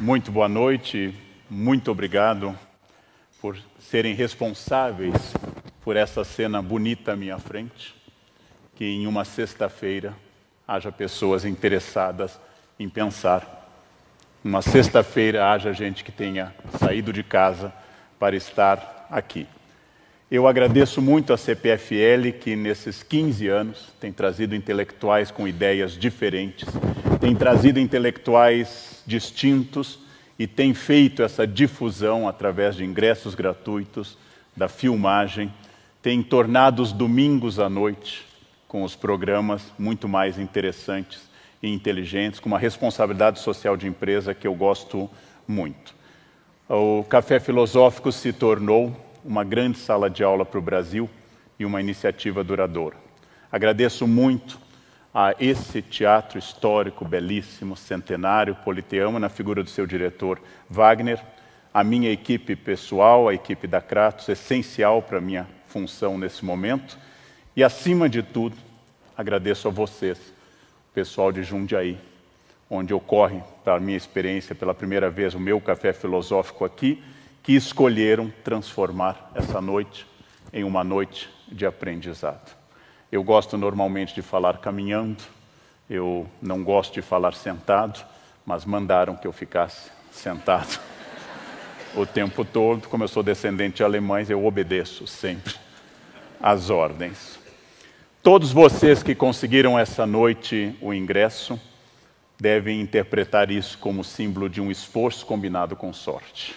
Muito boa noite, muito obrigado por serem responsáveis por essa cena bonita à minha frente. Que em uma sexta-feira haja pessoas interessadas em pensar. Uma sexta-feira haja gente que tenha saído de casa para estar aqui. Eu agradeço muito à CPFL que nesses 15 anos tem trazido intelectuais com ideias diferentes tem trazido intelectuais distintos e tem feito essa difusão através de ingressos gratuitos, da filmagem, tem tornado os domingos à noite com os programas muito mais interessantes e inteligentes, com uma responsabilidade social de empresa que eu gosto muito. O Café Filosófico se tornou uma grande sala de aula para o Brasil e uma iniciativa duradoura. Agradeço muito a esse teatro histórico belíssimo, centenário, politeama, na figura do seu diretor Wagner, a minha equipe pessoal, a equipe da Kratos, essencial para a minha função nesse momento. E, acima de tudo, agradeço a vocês, o pessoal de Jundiaí, onde ocorre, para minha experiência, pela primeira vez, o meu café filosófico aqui, que escolheram transformar essa noite em uma noite de aprendizado. Eu gosto normalmente de falar caminhando, eu não gosto de falar sentado, mas mandaram que eu ficasse sentado o tempo todo. Como eu sou descendente de alemães, eu obedeço sempre às ordens. Todos vocês que conseguiram essa noite o ingresso devem interpretar isso como símbolo de um esforço combinado com sorte.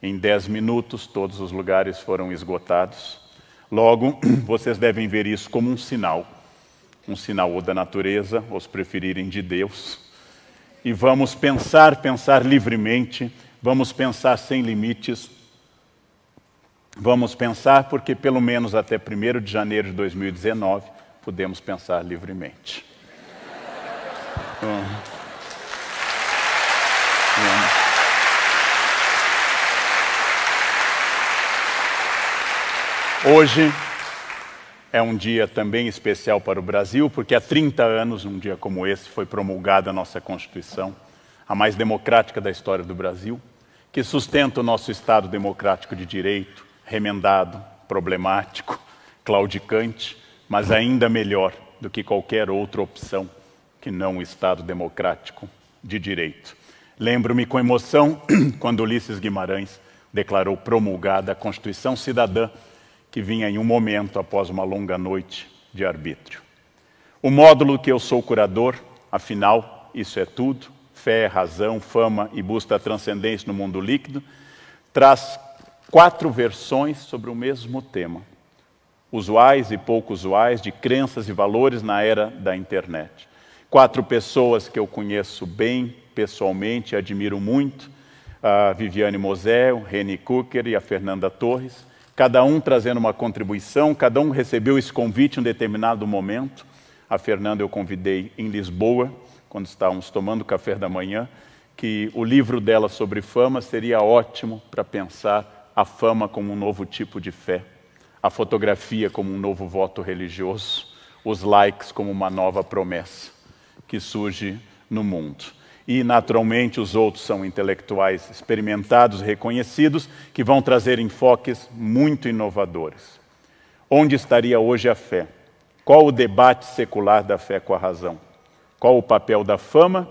Em dez minutos, todos os lugares foram esgotados Logo, vocês devem ver isso como um sinal, um sinal ou da natureza, ou se preferirem, de Deus. E vamos pensar, pensar livremente, vamos pensar sem limites, vamos pensar porque pelo menos até 1 de janeiro de 2019 podemos pensar livremente. Hum. Hoje é um dia também especial para o Brasil, porque há 30 anos, um dia como esse, foi promulgada a nossa Constituição, a mais democrática da história do Brasil, que sustenta o nosso Estado democrático de direito, remendado, problemático, claudicante, mas ainda melhor do que qualquer outra opção que não o Estado democrático de direito. Lembro-me com emoção quando Ulisses Guimarães declarou promulgada a Constituição Cidadã que vinha em um momento após uma longa noite de arbítrio. O módulo que eu sou curador, afinal, isso é tudo, fé, razão, fama e busca da transcendência no mundo líquido, traz quatro versões sobre o mesmo tema, usuais e pouco usuais, de crenças e valores na era da internet. Quatro pessoas que eu conheço bem, pessoalmente, admiro muito, a Viviane Mosel, Reni Cooker e a Fernanda Torres, cada um trazendo uma contribuição, cada um recebeu esse convite em um determinado momento. A Fernanda eu convidei em Lisboa, quando estávamos tomando café da manhã, que o livro dela sobre fama seria ótimo para pensar a fama como um novo tipo de fé, a fotografia como um novo voto religioso, os likes como uma nova promessa que surge no mundo e, naturalmente, os outros são intelectuais experimentados, reconhecidos, que vão trazer enfoques muito inovadores. Onde estaria hoje a fé? Qual o debate secular da fé com a razão? Qual o papel da fama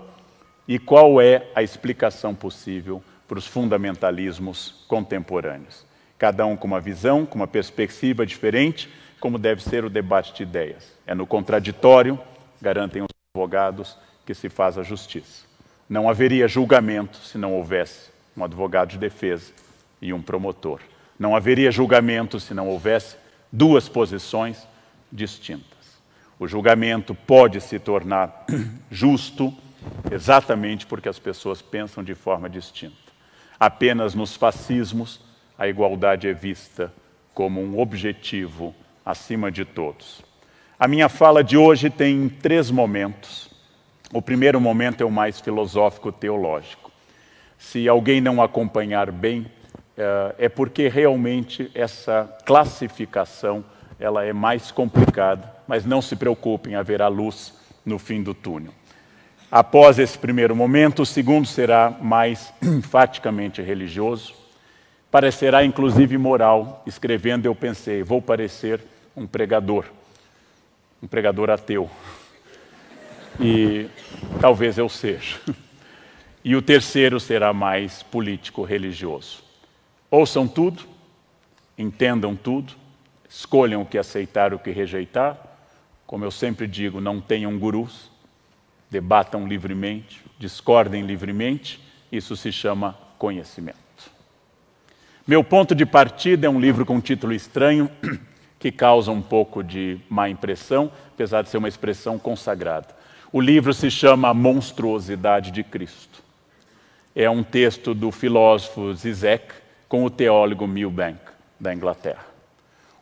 e qual é a explicação possível para os fundamentalismos contemporâneos? Cada um com uma visão, com uma perspectiva diferente, como deve ser o debate de ideias. É no contraditório, garantem os advogados, que se faz a justiça. Não haveria julgamento se não houvesse um advogado de defesa e um promotor. Não haveria julgamento se não houvesse duas posições distintas. O julgamento pode se tornar justo exatamente porque as pessoas pensam de forma distinta. Apenas nos fascismos a igualdade é vista como um objetivo acima de todos. A minha fala de hoje tem três momentos o primeiro momento é o mais filosófico teológico. Se alguém não acompanhar bem, eh, é porque realmente essa classificação ela é mais complicada, mas não se preocupem, haverá luz no fim do túnel. Após esse primeiro momento, o segundo será mais enfaticamente religioso, parecerá inclusive moral. Escrevendo, eu pensei, vou parecer um pregador, um pregador ateu e talvez eu seja. E o terceiro será mais político-religioso. Ouçam tudo, entendam tudo, escolham o que aceitar, o que rejeitar. Como eu sempre digo, não tenham gurus, debatam livremente, discordem livremente. Isso se chama conhecimento. Meu ponto de partida é um livro com um título estranho que causa um pouco de má impressão, apesar de ser uma expressão consagrada. O livro se chama Monstruosidade de Cristo. É um texto do filósofo Zizek com o teólogo Milbank, da Inglaterra.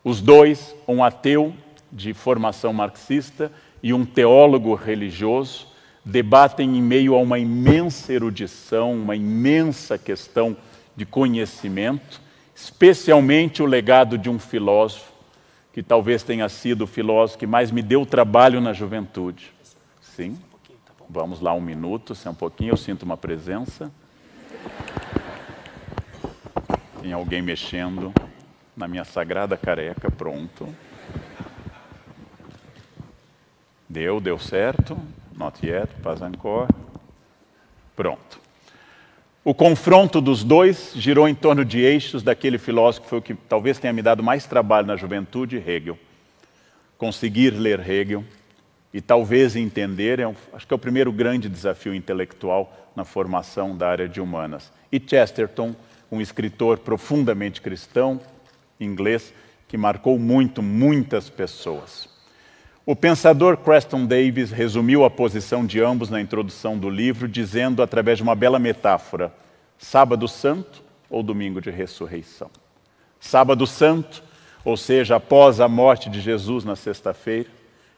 Os dois, um ateu de formação marxista e um teólogo religioso, debatem em meio a uma imensa erudição, uma imensa questão de conhecimento, especialmente o legado de um filósofo, que talvez tenha sido o filósofo que mais me deu trabalho na juventude, Sim. Tá Vamos lá, um minuto, se é um pouquinho, eu sinto uma presença. Tem alguém mexendo na minha sagrada careca, pronto. Deu, deu certo. Not yet, pas encore. Pronto. O confronto dos dois girou em torno de eixos daquele filósofo que foi o que talvez tenha me dado mais trabalho na juventude, Hegel. Conseguir ler Hegel, e talvez entender, é um, acho que é o primeiro grande desafio intelectual na formação da área de humanas. E Chesterton, um escritor profundamente cristão, inglês, que marcou muito, muitas pessoas. O pensador Creston Davis resumiu a posição de ambos na introdução do livro, dizendo através de uma bela metáfora: Sábado Santo ou Domingo de Ressurreição. Sábado Santo, ou seja, após a morte de Jesus na sexta-feira,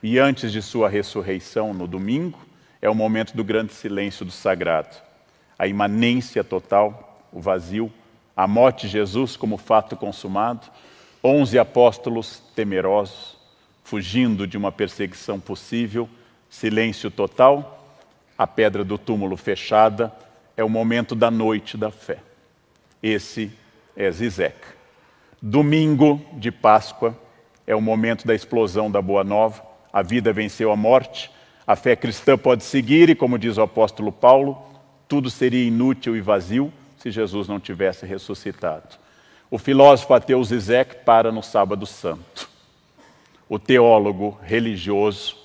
e antes de sua ressurreição, no domingo, é o momento do grande silêncio do sagrado. A imanência total, o vazio, a morte de Jesus como fato consumado, onze apóstolos temerosos, fugindo de uma perseguição possível, silêncio total, a pedra do túmulo fechada, é o momento da noite da fé. Esse é Zizek. Domingo de Páscoa é o momento da explosão da Boa Nova, a vida venceu a morte, a fé cristã pode seguir e, como diz o apóstolo Paulo, tudo seria inútil e vazio se Jesus não tivesse ressuscitado. O filósofo ateu Zizek para no Sábado Santo. O teólogo religioso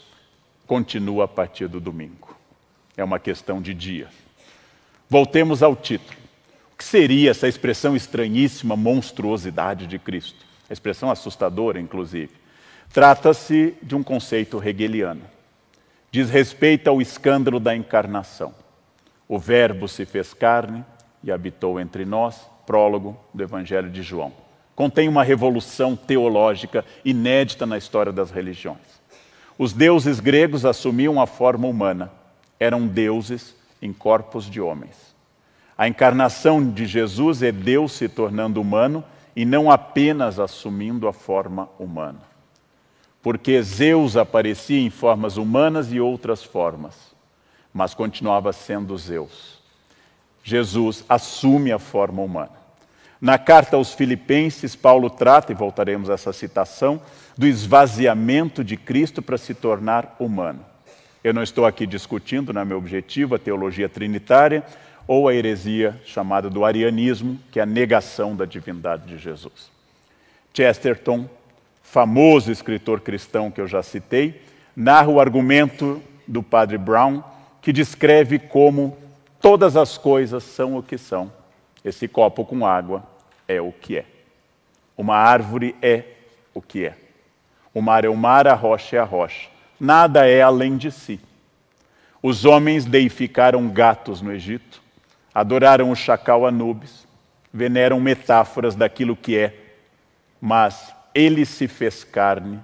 continua a partir do domingo. É uma questão de dia. Voltemos ao título. O que seria essa expressão estranhíssima, monstruosidade de Cristo? A expressão assustadora, inclusive. Trata-se de um conceito hegeliano. Diz respeito ao escândalo da encarnação. O Verbo se fez carne e habitou entre nós, prólogo do Evangelho de João. Contém uma revolução teológica inédita na história das religiões. Os deuses gregos assumiam a forma humana, eram deuses em corpos de homens. A encarnação de Jesus é Deus se tornando humano e não apenas assumindo a forma humana porque Zeus aparecia em formas humanas e outras formas, mas continuava sendo Zeus. Jesus assume a forma humana. Na carta aos Filipenses, Paulo trata, e voltaremos a essa citação, do esvaziamento de Cristo para se tornar humano. Eu não estou aqui discutindo, não é meu objetivo, a teologia trinitária ou a heresia chamada do arianismo, que é a negação da divindade de Jesus. Chesterton famoso escritor cristão que eu já citei, narra o argumento do padre Brown, que descreve como todas as coisas são o que são. Esse copo com água é o que é. Uma árvore é o que é. O mar é o mar, a rocha é a rocha. Nada é além de si. Os homens deificaram gatos no Egito, adoraram o chacal Anubis, veneram metáforas daquilo que é, mas ele se fez carne,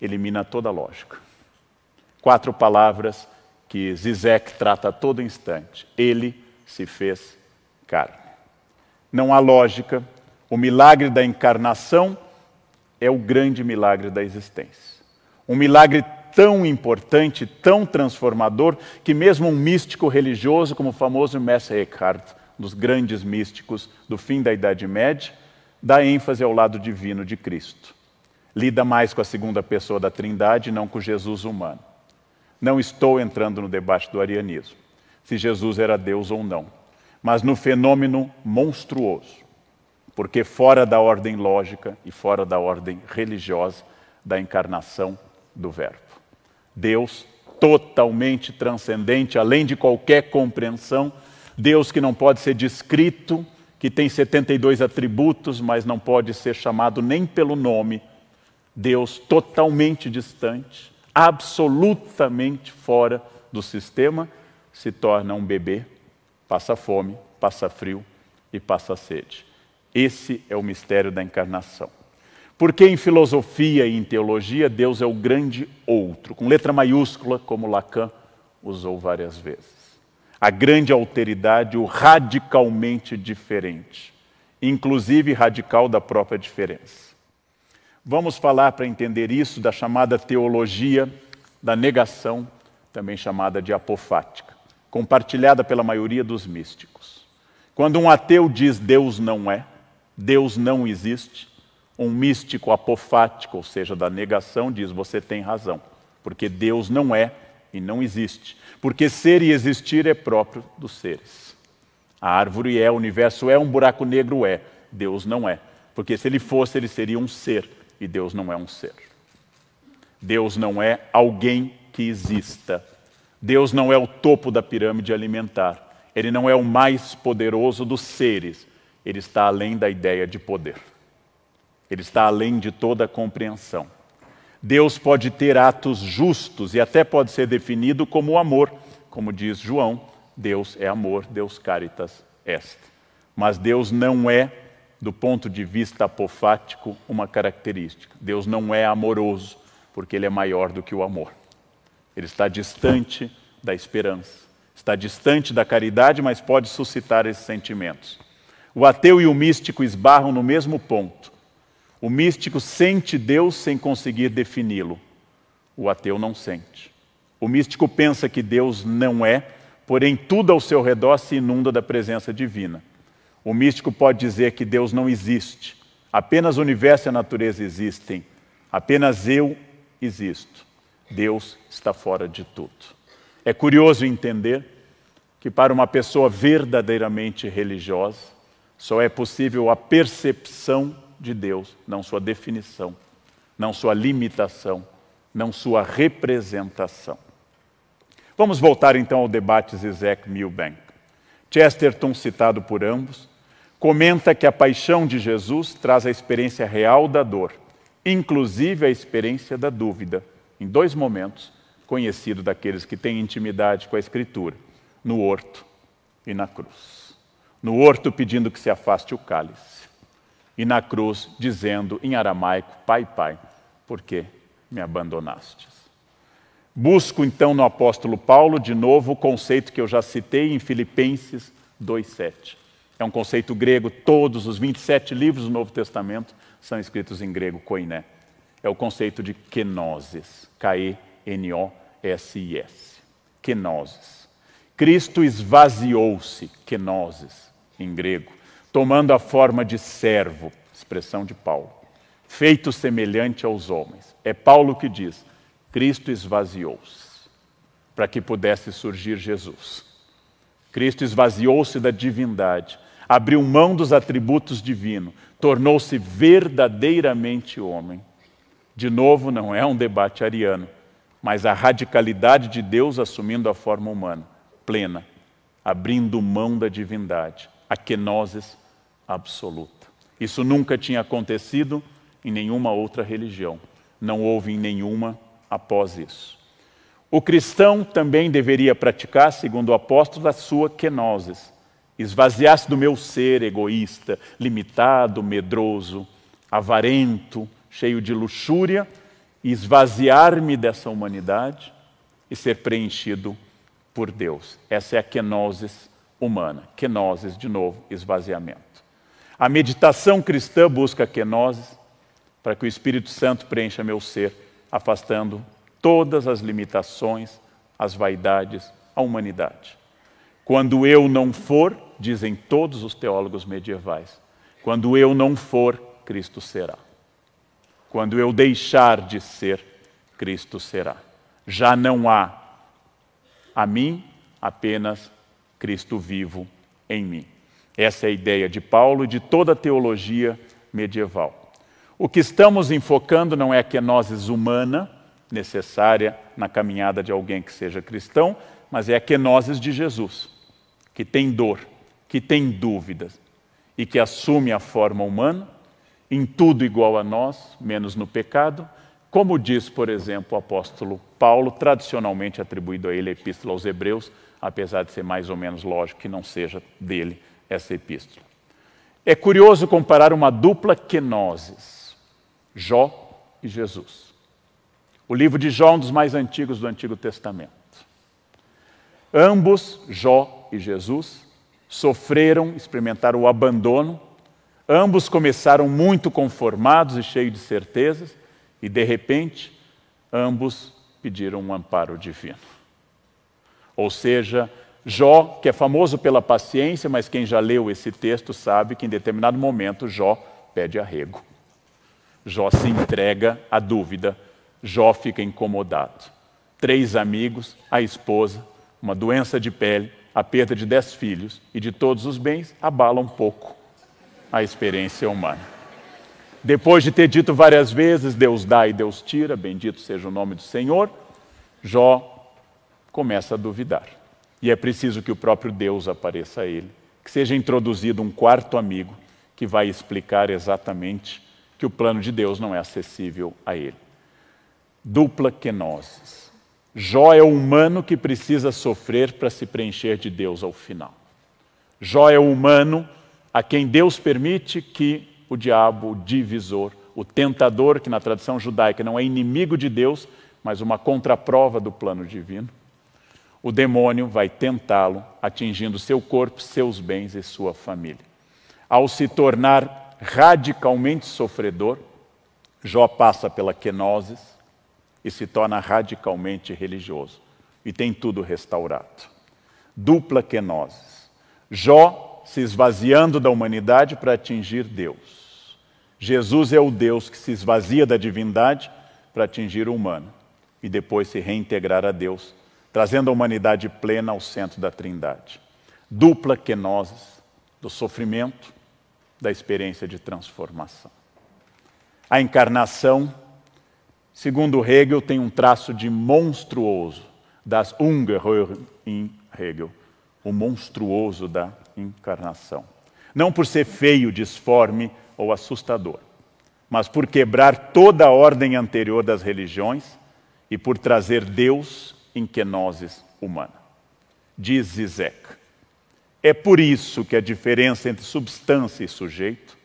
elimina toda lógica. Quatro palavras que Zizek trata a todo instante. Ele se fez carne. Não há lógica. O milagre da encarnação é o grande milagre da existência. Um milagre tão importante, tão transformador, que mesmo um místico religioso como o famoso Mestre Eckhart, um dos grandes místicos do fim da Idade Média, dá ênfase ao lado divino de Cristo. Lida mais com a segunda pessoa da Trindade, não com Jesus humano. Não estou entrando no debate do arianismo, se Jesus era Deus ou não, mas no fenômeno monstruoso, porque fora da ordem lógica e fora da ordem religiosa da encarnação do Verbo. Deus totalmente transcendente, além de qualquer compreensão, Deus que não pode ser descrito que tem 72 atributos, mas não pode ser chamado nem pelo nome, Deus totalmente distante, absolutamente fora do sistema, se torna um bebê, passa fome, passa frio e passa sede. Esse é o mistério da encarnação. Porque em filosofia e em teologia, Deus é o grande outro, com letra maiúscula, como Lacan usou várias vezes a grande alteridade, o radicalmente diferente, inclusive radical da própria diferença. Vamos falar para entender isso da chamada teologia da negação, também chamada de apofática, compartilhada pela maioria dos místicos. Quando um ateu diz Deus não é, Deus não existe, um místico apofático, ou seja, da negação, diz você tem razão, porque Deus não é, e não existe, porque ser e existir é próprio dos seres. A árvore é, o universo é, um buraco negro é, Deus não é, porque se ele fosse, ele seria um ser, e Deus não é um ser. Deus não é alguém que exista. Deus não é o topo da pirâmide alimentar. Ele não é o mais poderoso dos seres. Ele está além da ideia de poder. Ele está além de toda a compreensão. Deus pode ter atos justos e até pode ser definido como amor, como diz João, Deus é amor, Deus caritas est. Mas Deus não é, do ponto de vista apofático, uma característica. Deus não é amoroso, porque ele é maior do que o amor. Ele está distante da esperança, está distante da caridade, mas pode suscitar esses sentimentos. O ateu e o místico esbarram no mesmo ponto o místico sente Deus sem conseguir defini-lo. O ateu não sente. O místico pensa que Deus não é, porém tudo ao seu redor se inunda da presença divina. O místico pode dizer que Deus não existe. Apenas o universo e a natureza existem. Apenas eu existo. Deus está fora de tudo. É curioso entender que para uma pessoa verdadeiramente religiosa só é possível a percepção de Deus, não sua definição, não sua limitação, não sua representação. Vamos voltar então ao debate Zizek Milbank. Chesterton, citado por ambos, comenta que a paixão de Jesus traz a experiência real da dor, inclusive a experiência da dúvida, em dois momentos conhecidos daqueles que têm intimidade com a Escritura, no horto e na cruz. No horto, pedindo que se afaste o cálice e na cruz, dizendo em aramaico: Pai, Pai, por que me abandonastes? Busco então no apóstolo Paulo de novo o conceito que eu já citei em Filipenses 2,7. É um conceito grego, todos os 27 livros do Novo Testamento são escritos em grego, koiné. É o conceito de kenosis, K-E-N-O-S-I-S. Kenosis. Cristo esvaziou-se, kenosis, em grego tomando a forma de servo, expressão de Paulo, feito semelhante aos homens. É Paulo que diz: Cristo esvaziou-se para que pudesse surgir Jesus. Cristo esvaziou-se da divindade, abriu mão dos atributos divinos, tornou-se verdadeiramente homem. De novo, não é um debate ariano, mas a radicalidade de Deus assumindo a forma humana, plena, abrindo mão da divindade, a kenosis absoluta. Isso nunca tinha acontecido em nenhuma outra religião. Não houve em nenhuma após isso. O cristão também deveria praticar, segundo o apóstolo, a sua kenosis. Esvaziar-se do meu ser egoísta, limitado, medroso, avarento, cheio de luxúria, esvaziar-me dessa humanidade e ser preenchido por Deus. Essa é a kenosis humana. Kenosis, de novo, esvaziamento. A meditação cristã busca kenosis, para que o Espírito Santo preencha meu ser, afastando todas as limitações, as vaidades, a humanidade. Quando eu não for, dizem todos os teólogos medievais, quando eu não for, Cristo será. Quando eu deixar de ser, Cristo será. Já não há a mim, apenas Cristo vivo em mim. Essa é a ideia de Paulo e de toda a teologia medieval. O que estamos enfocando não é a kenosis humana, necessária na caminhada de alguém que seja cristão, mas é a kenosis de Jesus, que tem dor, que tem dúvidas e que assume a forma humana, em tudo igual a nós, menos no pecado, como diz, por exemplo, o apóstolo Paulo, tradicionalmente atribuído a ele a Epístola aos Hebreus, apesar de ser mais ou menos lógico que não seja dele essa epístola. É curioso comparar uma dupla quenoses, Jó e Jesus. O livro de Jó é um dos mais antigos do Antigo Testamento. Ambos, Jó e Jesus, sofreram, experimentaram o abandono, ambos começaram muito conformados e cheios de certezas, e de repente, ambos pediram um amparo divino. Ou seja, Jó, que é famoso pela paciência, mas quem já leu esse texto sabe que em determinado momento Jó pede arrego. Jó se entrega à dúvida, Jó fica incomodado. Três amigos, a esposa, uma doença de pele, a perda de dez filhos e de todos os bens abala um pouco a experiência humana. Depois de ter dito várias vezes, Deus dá e Deus tira, bendito seja o nome do Senhor, Jó começa a duvidar. E é preciso que o próprio Deus apareça a ele, que seja introduzido um quarto amigo que vai explicar exatamente que o plano de Deus não é acessível a ele. Dupla quenosis. Jó é o humano que precisa sofrer para se preencher de Deus ao final. Jó é o humano a quem Deus permite que o diabo, o divisor, o tentador, que na tradição judaica não é inimigo de Deus, mas uma contraprova do plano divino, o demônio vai tentá-lo, atingindo seu corpo, seus bens e sua família. Ao se tornar radicalmente sofredor, Jó passa pela quenosis e se torna radicalmente religioso e tem tudo restaurado. Dupla quenosis. Jó se esvaziando da humanidade para atingir Deus. Jesus é o Deus que se esvazia da divindade para atingir o humano e depois se reintegrar a Deus trazendo a humanidade plena ao centro da Trindade. Dupla quenosis do sofrimento, da experiência de transformação. A encarnação, segundo Hegel, tem um traço de monstruoso, das Ungerhör in Hegel, o monstruoso da encarnação. Não por ser feio, disforme ou assustador, mas por quebrar toda a ordem anterior das religiões e por trazer Deus em quenoses humana. Diz Zizek. É por isso que a diferença entre substância e sujeito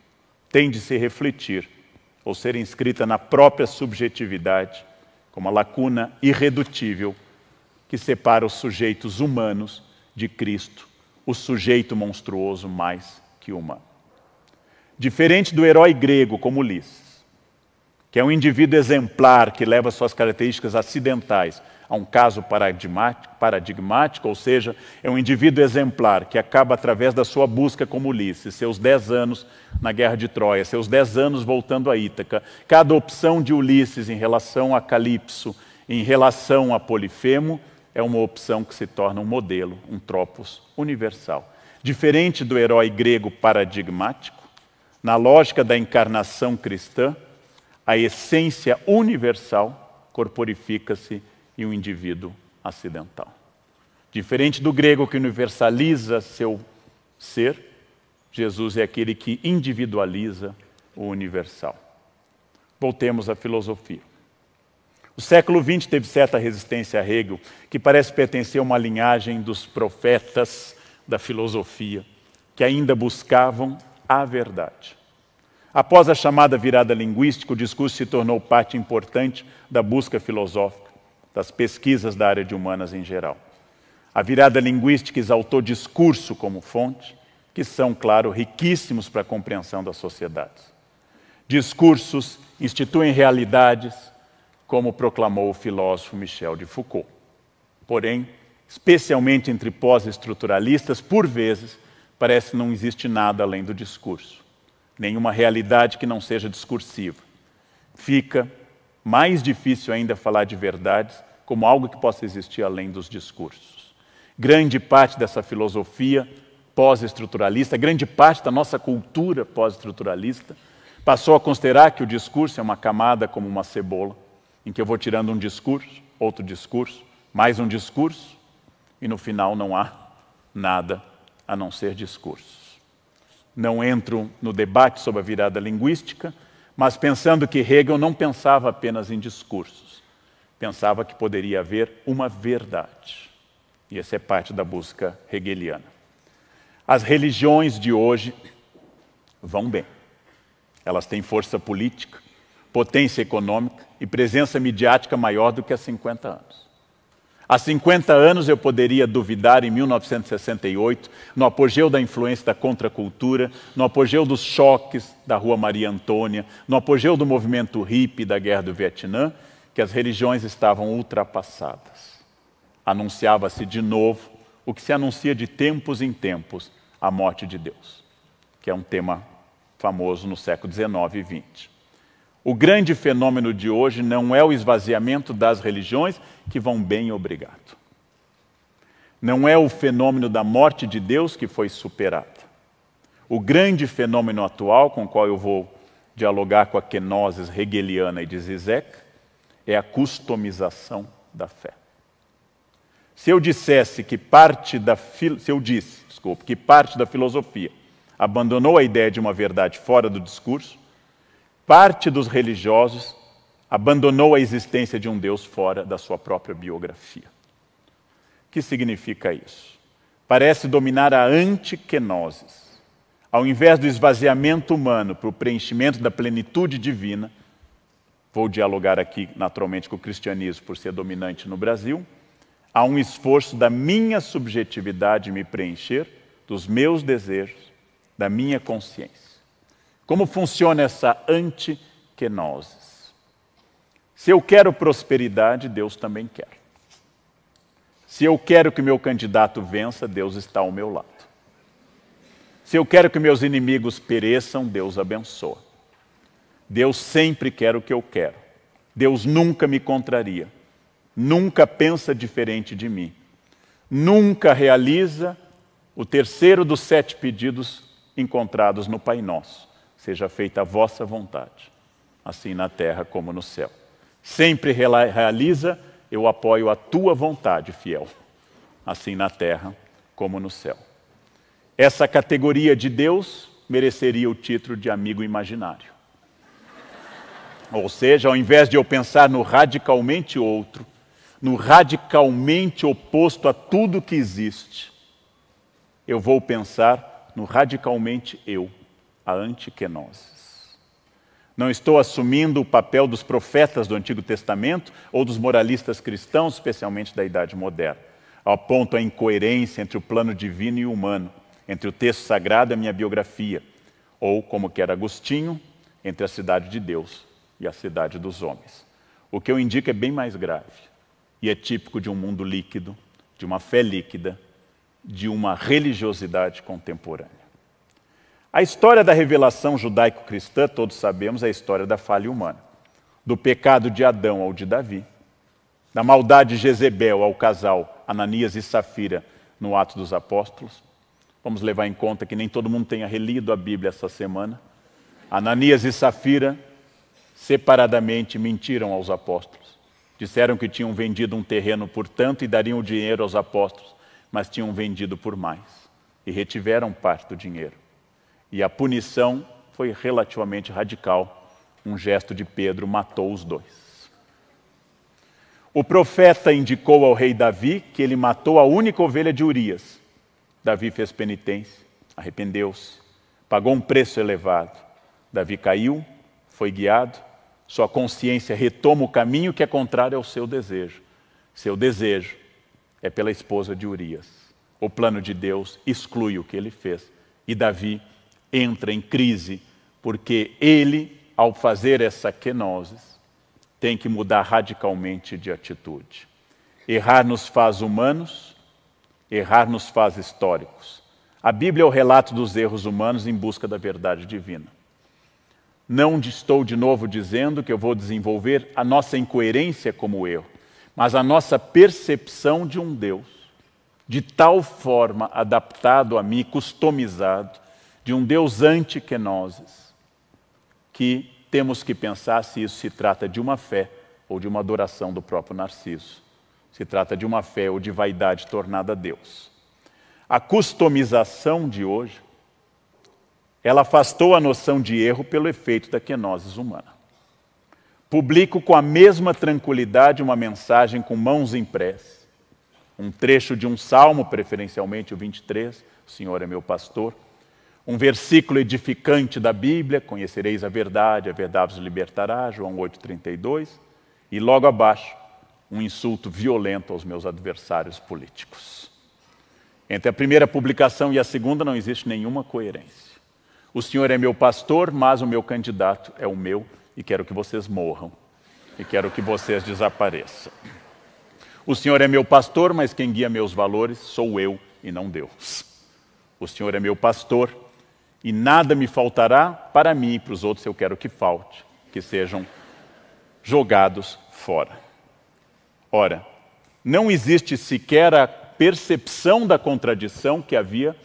tem de se refletir ou ser inscrita na própria subjetividade, como a lacuna irredutível que separa os sujeitos humanos de Cristo, o sujeito monstruoso mais que humano. Diferente do herói grego como Ulisses, que é um indivíduo exemplar que leva suas características acidentais a um caso paradigmático, ou seja, é um indivíduo exemplar que acaba através da sua busca como Ulisses, seus dez anos na guerra de Troia, seus dez anos voltando a Ítaca. Cada opção de Ulisses em relação a Calipso, em relação a Polifemo, é uma opção que se torna um modelo, um tropos universal. Diferente do herói grego paradigmático, na lógica da encarnação cristã, a essência universal corporifica-se e um indivíduo acidental. Diferente do grego que universaliza seu ser, Jesus é aquele que individualiza o universal. Voltemos à filosofia. O século XX teve certa resistência a Hegel, que parece pertencer a uma linhagem dos profetas da filosofia, que ainda buscavam a verdade. Após a chamada virada linguística, o discurso se tornou parte importante da busca filosófica, das pesquisas da área de humanas em geral. A virada linguística exaltou discurso como fonte, que são, claro, riquíssimos para a compreensão das sociedades. Discursos instituem realidades, como proclamou o filósofo Michel de Foucault. Porém, especialmente entre pós-estruturalistas, por vezes, parece que não existe nada além do discurso, nenhuma realidade que não seja discursiva. Fica mais difícil ainda falar de verdades como algo que possa existir além dos discursos. Grande parte dessa filosofia pós-estruturalista, grande parte da nossa cultura pós-estruturalista, passou a considerar que o discurso é uma camada como uma cebola, em que eu vou tirando um discurso, outro discurso, mais um discurso, e no final não há nada a não ser discursos. Não entro no debate sobre a virada linguística, mas pensando que Hegel não pensava apenas em discursos, pensava que poderia haver uma verdade. E essa é parte da busca hegeliana. As religiões de hoje vão bem. Elas têm força política, potência econômica e presença midiática maior do que há 50 anos. Há 50 anos eu poderia duvidar, em 1968, no apogeu da influência da contracultura, no apogeu dos choques da Rua Maria Antônia, no apogeu do movimento hippie da Guerra do Vietnã, que as religiões estavam ultrapassadas. Anunciava-se de novo o que se anuncia de tempos em tempos, a morte de Deus, que é um tema famoso no século XIX e XX. O grande fenômeno de hoje não é o esvaziamento das religiões, que vão bem, obrigado. Não é o fenômeno da morte de Deus que foi superada. O grande fenômeno atual, com o qual eu vou dialogar com a kenosis hegeliana e de Zizek, é a customização da fé. Se eu dissesse que parte da se eu disse, desculpe, que parte da filosofia abandonou a ideia de uma verdade fora do discurso, Parte dos religiosos abandonou a existência de um Deus fora da sua própria biografia. O que significa isso? Parece dominar a antiquenoses. Ao invés do esvaziamento humano para o preenchimento da plenitude divina, vou dialogar aqui naturalmente com o cristianismo por ser dominante no Brasil, há um esforço da minha subjetividade me preencher, dos meus desejos, da minha consciência. Como funciona essa antiquenoses? Se eu quero prosperidade, Deus também quer. Se eu quero que meu candidato vença, Deus está ao meu lado. Se eu quero que meus inimigos pereçam, Deus abençoa. Deus sempre quer o que eu quero. Deus nunca me contraria. Nunca pensa diferente de mim. Nunca realiza o terceiro dos sete pedidos encontrados no Pai Nosso seja feita a vossa vontade, assim na terra como no céu. Sempre realiza, eu apoio a tua vontade, fiel, assim na terra como no céu. Essa categoria de Deus mereceria o título de amigo imaginário. Ou seja, ao invés de eu pensar no radicalmente outro, no radicalmente oposto a tudo que existe, eu vou pensar no radicalmente eu a antiquenoses. Não estou assumindo o papel dos profetas do Antigo Testamento ou dos moralistas cristãos, especialmente da Idade Moderna, aponto a incoerência entre o plano divino e humano, entre o texto sagrado e a minha biografia, ou, como quer Agostinho, entre a cidade de Deus e a cidade dos homens. O que eu indico é bem mais grave e é típico de um mundo líquido, de uma fé líquida, de uma religiosidade contemporânea. A história da revelação judaico-cristã, todos sabemos, é a história da falha humana, do pecado de Adão ao de Davi, da maldade de Jezebel ao casal Ananias e Safira no Ato dos Apóstolos. Vamos levar em conta que nem todo mundo tenha relido a Bíblia essa semana. Ananias e Safira separadamente mentiram aos apóstolos. Disseram que tinham vendido um terreno por tanto e dariam o dinheiro aos apóstolos, mas tinham vendido por mais e retiveram parte do dinheiro. E a punição foi relativamente radical. Um gesto de Pedro matou os dois. O profeta indicou ao rei Davi que ele matou a única ovelha de Urias. Davi fez penitência, arrependeu-se, pagou um preço elevado. Davi caiu, foi guiado, sua consciência retoma o caminho que é contrário ao seu desejo. Seu desejo é pela esposa de Urias. O plano de Deus exclui o que ele fez. E Davi entra em crise, porque ele, ao fazer essa kenosis, tem que mudar radicalmente de atitude. Errar nos faz humanos, errar nos faz históricos. A Bíblia é o relato dos erros humanos em busca da verdade divina. Não estou de novo dizendo que eu vou desenvolver a nossa incoerência como erro, mas a nossa percepção de um Deus de tal forma adaptado a mim, customizado, de um Deus antiquenoses, que temos que pensar se isso se trata de uma fé ou de uma adoração do próprio Narciso. Se trata de uma fé ou de vaidade tornada a Deus. A customização de hoje, ela afastou a noção de erro pelo efeito da quenosis humana. Publico com a mesma tranquilidade uma mensagem com mãos em prece, um trecho de um salmo, preferencialmente o 23, o Senhor é meu pastor, um versículo edificante da Bíblia, conhecereis a verdade, a verdade vos libertará, João 8,32. E logo abaixo, um insulto violento aos meus adversários políticos. Entre a primeira publicação e a segunda não existe nenhuma coerência. O senhor é meu pastor, mas o meu candidato é o meu e quero que vocês morram e quero que vocês desapareçam. O senhor é meu pastor, mas quem guia meus valores sou eu e não Deus. O senhor é meu pastor, e nada me faltará para mim e para os outros eu quero que falte, que sejam jogados fora. Ora, não existe sequer a percepção da contradição que havia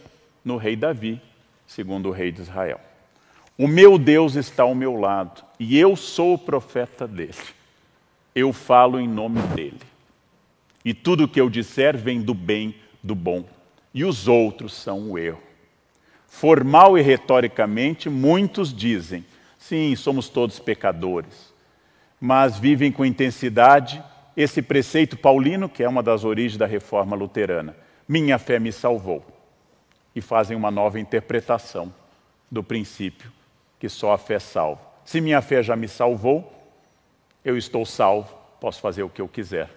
no rei Davi, segundo o rei de Israel. O meu Deus está ao meu lado e eu sou o profeta dele. Eu falo em nome dele. E tudo o que eu disser vem do bem, do bom. E os outros são o erro. Formal e retoricamente, muitos dizem: sim, somos todos pecadores, mas vivem com intensidade esse preceito paulino, que é uma das origens da reforma luterana: minha fé me salvou. E fazem uma nova interpretação do princípio que só a fé salva. Se minha fé já me salvou, eu estou salvo, posso fazer o que eu quiser,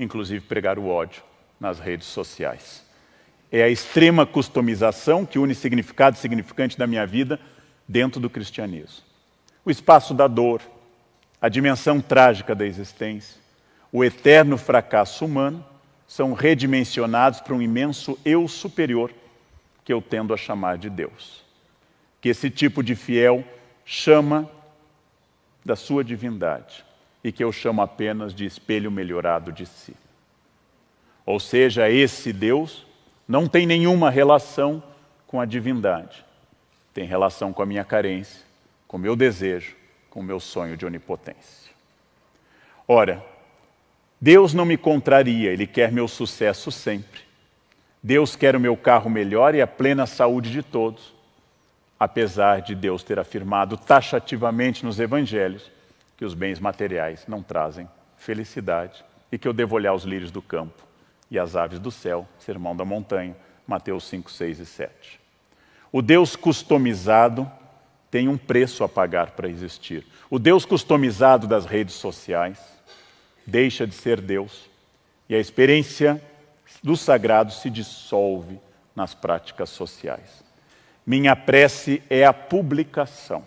inclusive pregar o ódio nas redes sociais é a extrema customização que une significado significante da minha vida dentro do cristianismo. O espaço da dor, a dimensão trágica da existência, o eterno fracasso humano são redimensionados para um imenso eu superior que eu tendo a chamar de Deus. Que esse tipo de fiel chama da sua divindade e que eu chamo apenas de espelho melhorado de si. Ou seja, esse Deus não tem nenhuma relação com a divindade. Tem relação com a minha carência, com o meu desejo, com o meu sonho de onipotência. Ora, Deus não me contraria, Ele quer meu sucesso sempre. Deus quer o meu carro melhor e a plena saúde de todos, apesar de Deus ter afirmado taxativamente nos evangelhos que os bens materiais não trazem felicidade e que eu devo olhar os lírios do campo e as aves do céu, sermão da montanha, Mateus 5, 6 e 7. O Deus customizado tem um preço a pagar para existir. O Deus customizado das redes sociais deixa de ser Deus e a experiência do sagrado se dissolve nas práticas sociais. Minha prece é a publicação,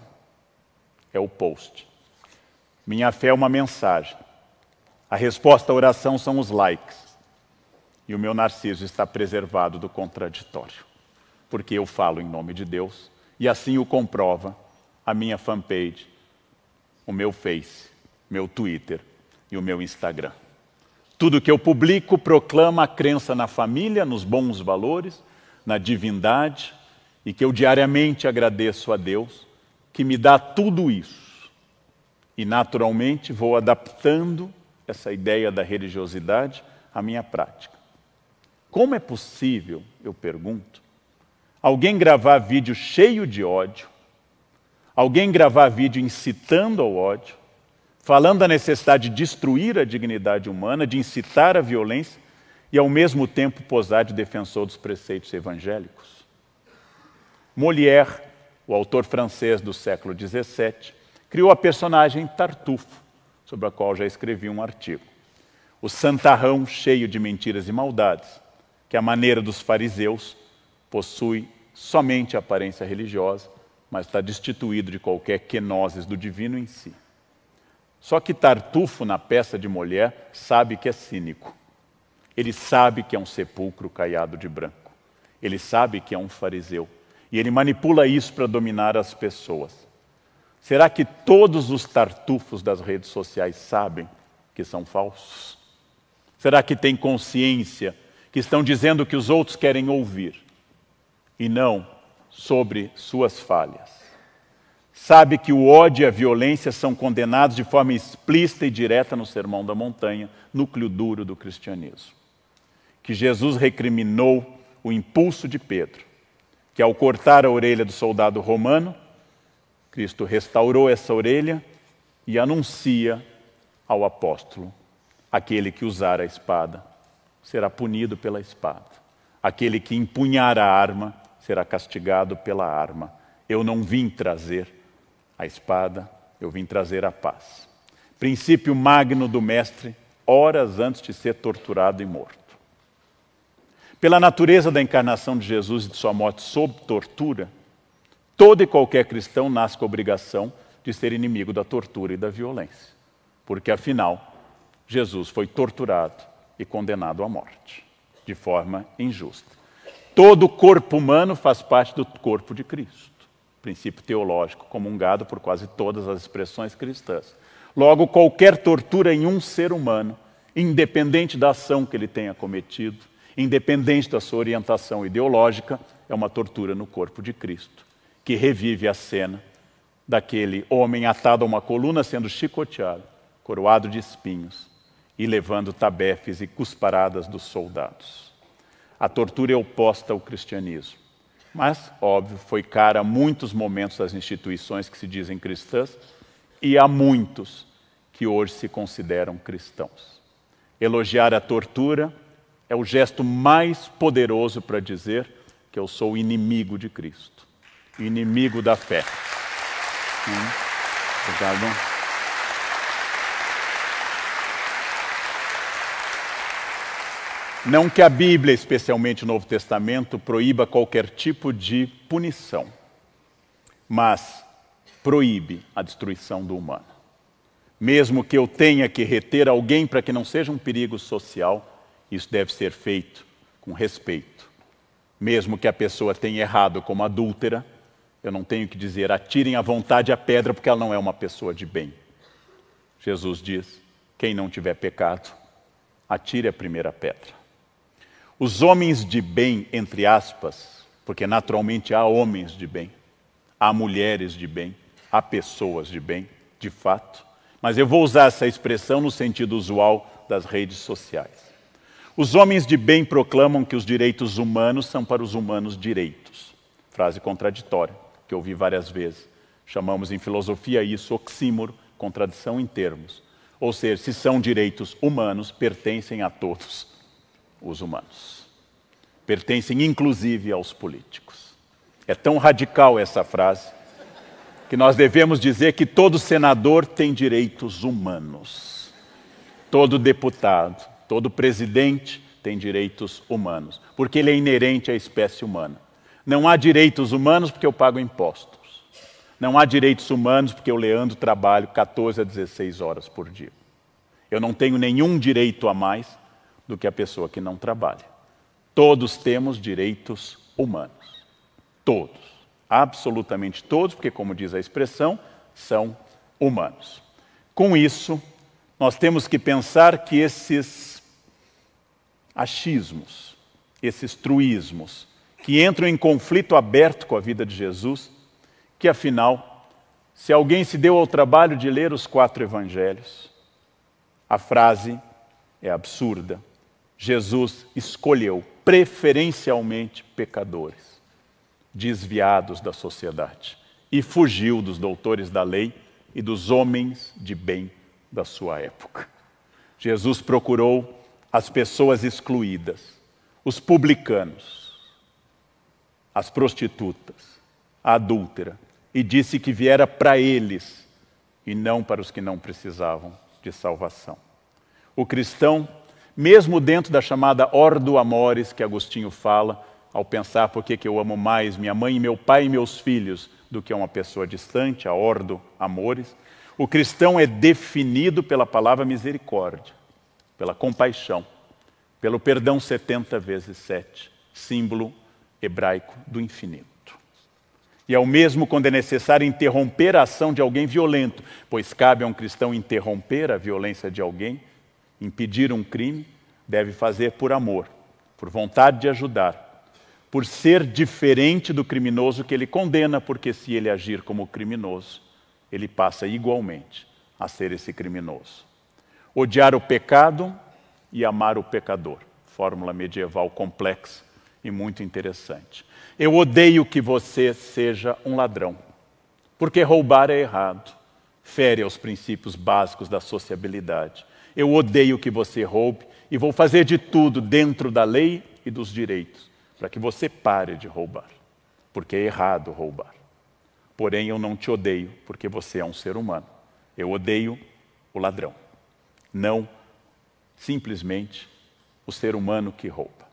é o post. Minha fé é uma mensagem. A resposta à oração são os likes e o meu narciso está preservado do contraditório, porque eu falo em nome de Deus e assim o comprova a minha fanpage, o meu Face, meu Twitter e o meu Instagram. Tudo que eu publico proclama a crença na família, nos bons valores, na divindade e que eu diariamente agradeço a Deus que me dá tudo isso. E naturalmente vou adaptando essa ideia da religiosidade à minha prática. Como é possível, eu pergunto, alguém gravar vídeo cheio de ódio, alguém gravar vídeo incitando ao ódio, falando da necessidade de destruir a dignidade humana, de incitar a violência e, ao mesmo tempo, posar de defensor dos preceitos evangélicos? Molière, o autor francês do século XVII, criou a personagem Tartufo, sobre a qual já escrevi um artigo. O santarrão cheio de mentiras e maldades que a maneira dos fariseus possui somente aparência religiosa, mas está destituído de qualquer quenoses do divino em si. Só que Tartufo, na peça de mulher, sabe que é cínico. Ele sabe que é um sepulcro caiado de branco. Ele sabe que é um fariseu. E ele manipula isso para dominar as pessoas. Será que todos os tartufos das redes sociais sabem que são falsos? Será que têm consciência que estão dizendo que os outros querem ouvir e não sobre suas falhas. Sabe que o ódio e a violência são condenados de forma explícita e direta no Sermão da Montanha, núcleo duro do cristianismo. Que Jesus recriminou o impulso de Pedro, que ao cortar a orelha do soldado romano, Cristo restaurou essa orelha e anuncia ao apóstolo, aquele que usara a espada será punido pela espada. Aquele que empunhar a arma será castigado pela arma. Eu não vim trazer a espada, eu vim trazer a paz. Princípio magno do Mestre, horas antes de ser torturado e morto. Pela natureza da encarnação de Jesus e de sua morte sob tortura, todo e qualquer cristão nasce com a obrigação de ser inimigo da tortura e da violência. Porque, afinal, Jesus foi torturado e condenado à morte, de forma injusta. Todo corpo humano faz parte do corpo de Cristo, princípio teológico comungado por quase todas as expressões cristãs. Logo, qualquer tortura em um ser humano, independente da ação que ele tenha cometido, independente da sua orientação ideológica, é uma tortura no corpo de Cristo, que revive a cena daquele homem atado a uma coluna sendo chicoteado, coroado de espinhos, e levando tabefes e cusparadas dos soldados. A tortura é oposta ao cristianismo, mas, óbvio, foi cara a muitos momentos das instituições que se dizem cristãs e a muitos que hoje se consideram cristãos. Elogiar a tortura é o gesto mais poderoso para dizer que eu sou inimigo de Cristo, inimigo da fé. Hum, obrigado. Não que a Bíblia, especialmente o Novo Testamento, proíba qualquer tipo de punição, mas proíbe a destruição do humano. Mesmo que eu tenha que reter alguém para que não seja um perigo social, isso deve ser feito com respeito. Mesmo que a pessoa tenha errado como adúltera, eu não tenho que dizer atirem à vontade a pedra porque ela não é uma pessoa de bem. Jesus diz: quem não tiver pecado, atire a primeira pedra. Os homens de bem, entre aspas, porque naturalmente há homens de bem, há mulheres de bem, há pessoas de bem, de fato, mas eu vou usar essa expressão no sentido usual das redes sociais. Os homens de bem proclamam que os direitos humanos são para os humanos direitos. Frase contraditória, que eu ouvi várias vezes. Chamamos em filosofia isso oxímoro, contradição em termos. Ou seja, se são direitos humanos, pertencem a todos os humanos. Pertencem inclusive aos políticos. É tão radical essa frase que nós devemos dizer que todo senador tem direitos humanos. Todo deputado, todo presidente tem direitos humanos, porque ele é inerente à espécie humana. Não há direitos humanos porque eu pago impostos. Não há direitos humanos porque eu, Leandro, trabalho 14 a 16 horas por dia. Eu não tenho nenhum direito a mais do que a pessoa que não trabalha. Todos temos direitos humanos. Todos. Absolutamente todos, porque, como diz a expressão, são humanos. Com isso, nós temos que pensar que esses achismos, esses truísmos, que entram em conflito aberto com a vida de Jesus, que afinal, se alguém se deu ao trabalho de ler os quatro evangelhos, a frase é absurda, Jesus escolheu preferencialmente pecadores, desviados da sociedade, e fugiu dos doutores da lei e dos homens de bem da sua época. Jesus procurou as pessoas excluídas, os publicanos, as prostitutas, a adúltera, e disse que viera para eles e não para os que não precisavam de salvação. O cristão mesmo dentro da chamada Ordo Amores que Agostinho fala, ao pensar por que, que eu amo mais minha mãe e meu pai e meus filhos do que uma pessoa distante, a Ordo Amores, o cristão é definido pela palavra misericórdia, pela compaixão, pelo perdão 70 vezes 7, símbolo hebraico do infinito. E é o mesmo quando é necessário interromper a ação de alguém violento, pois cabe a um cristão interromper a violência de alguém impedir um crime, deve fazer por amor, por vontade de ajudar, por ser diferente do criminoso que ele condena, porque se ele agir como criminoso, ele passa igualmente a ser esse criminoso. Odiar o pecado e amar o pecador. Fórmula medieval complexa e muito interessante. Eu odeio que você seja um ladrão, porque roubar é errado, fere aos princípios básicos da sociabilidade eu odeio que você roube e vou fazer de tudo dentro da lei e dos direitos para que você pare de roubar, porque é errado roubar. Porém, eu não te odeio porque você é um ser humano. Eu odeio o ladrão, não simplesmente o ser humano que rouba.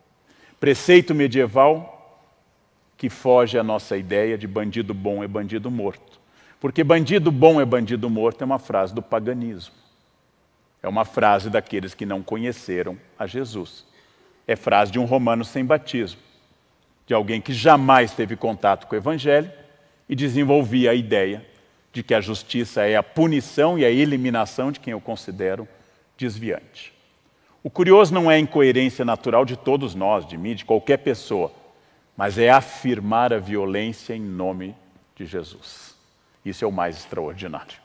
Preceito medieval que foge à nossa ideia de bandido bom é bandido morto. Porque bandido bom é bandido morto é uma frase do paganismo. É uma frase daqueles que não conheceram a Jesus. É frase de um romano sem batismo, de alguém que jamais teve contato com o Evangelho e desenvolvia a ideia de que a justiça é a punição e a eliminação de quem eu considero desviante. O curioso não é a incoerência natural de todos nós, de mim, de qualquer pessoa, mas é afirmar a violência em nome de Jesus. Isso é o mais extraordinário.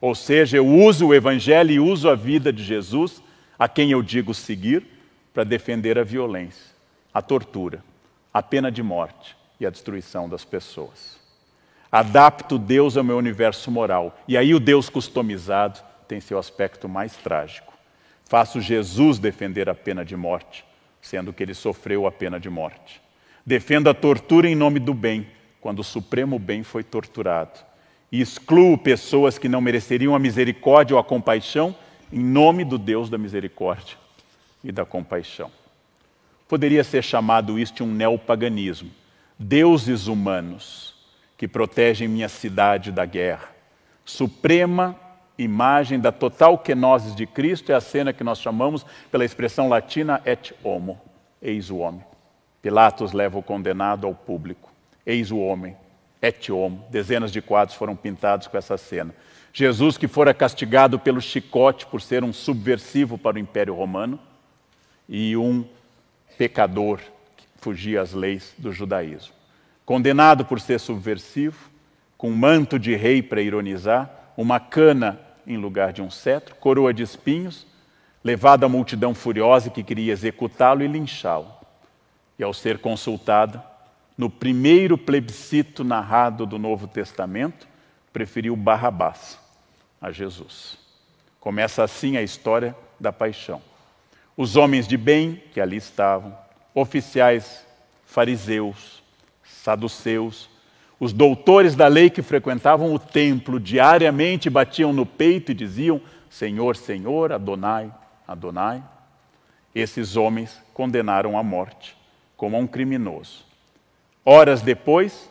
Ou seja, eu uso o Evangelho e uso a vida de Jesus, a quem eu digo seguir, para defender a violência, a tortura, a pena de morte e a destruição das pessoas. Adapto Deus ao meu universo moral. E aí o Deus customizado tem seu aspecto mais trágico. Faço Jesus defender a pena de morte, sendo que ele sofreu a pena de morte. Defendo a tortura em nome do bem, quando o supremo bem foi torturado e excluo pessoas que não mereceriam a misericórdia ou a compaixão, em nome do Deus da misericórdia e da compaixão. Poderia ser chamado isto um neopaganismo, deuses humanos que protegem minha cidade da guerra. Suprema imagem da total quenosis de Cristo é a cena que nós chamamos pela expressão latina et homo, eis o homem. Pilatos leva o condenado ao público, eis o homem, et homo. Dezenas de quadros foram pintados com essa cena. Jesus, que fora castigado pelo chicote por ser um subversivo para o Império Romano e um pecador que fugia às leis do judaísmo. Condenado por ser subversivo, com manto de rei para ironizar, uma cana em lugar de um cetro, coroa de espinhos, levado à multidão furiosa que queria executá-lo e linchá-lo. E ao ser consultado, no primeiro plebiscito narrado do Novo Testamento, preferiu Barrabás a Jesus. Começa assim a história da paixão. Os homens de bem que ali estavam, oficiais fariseus, saduceus, os doutores da lei que frequentavam o templo diariamente batiam no peito e diziam: Senhor, Senhor, Adonai, Adonai. Esses homens condenaram à morte, como a um criminoso. Horas depois,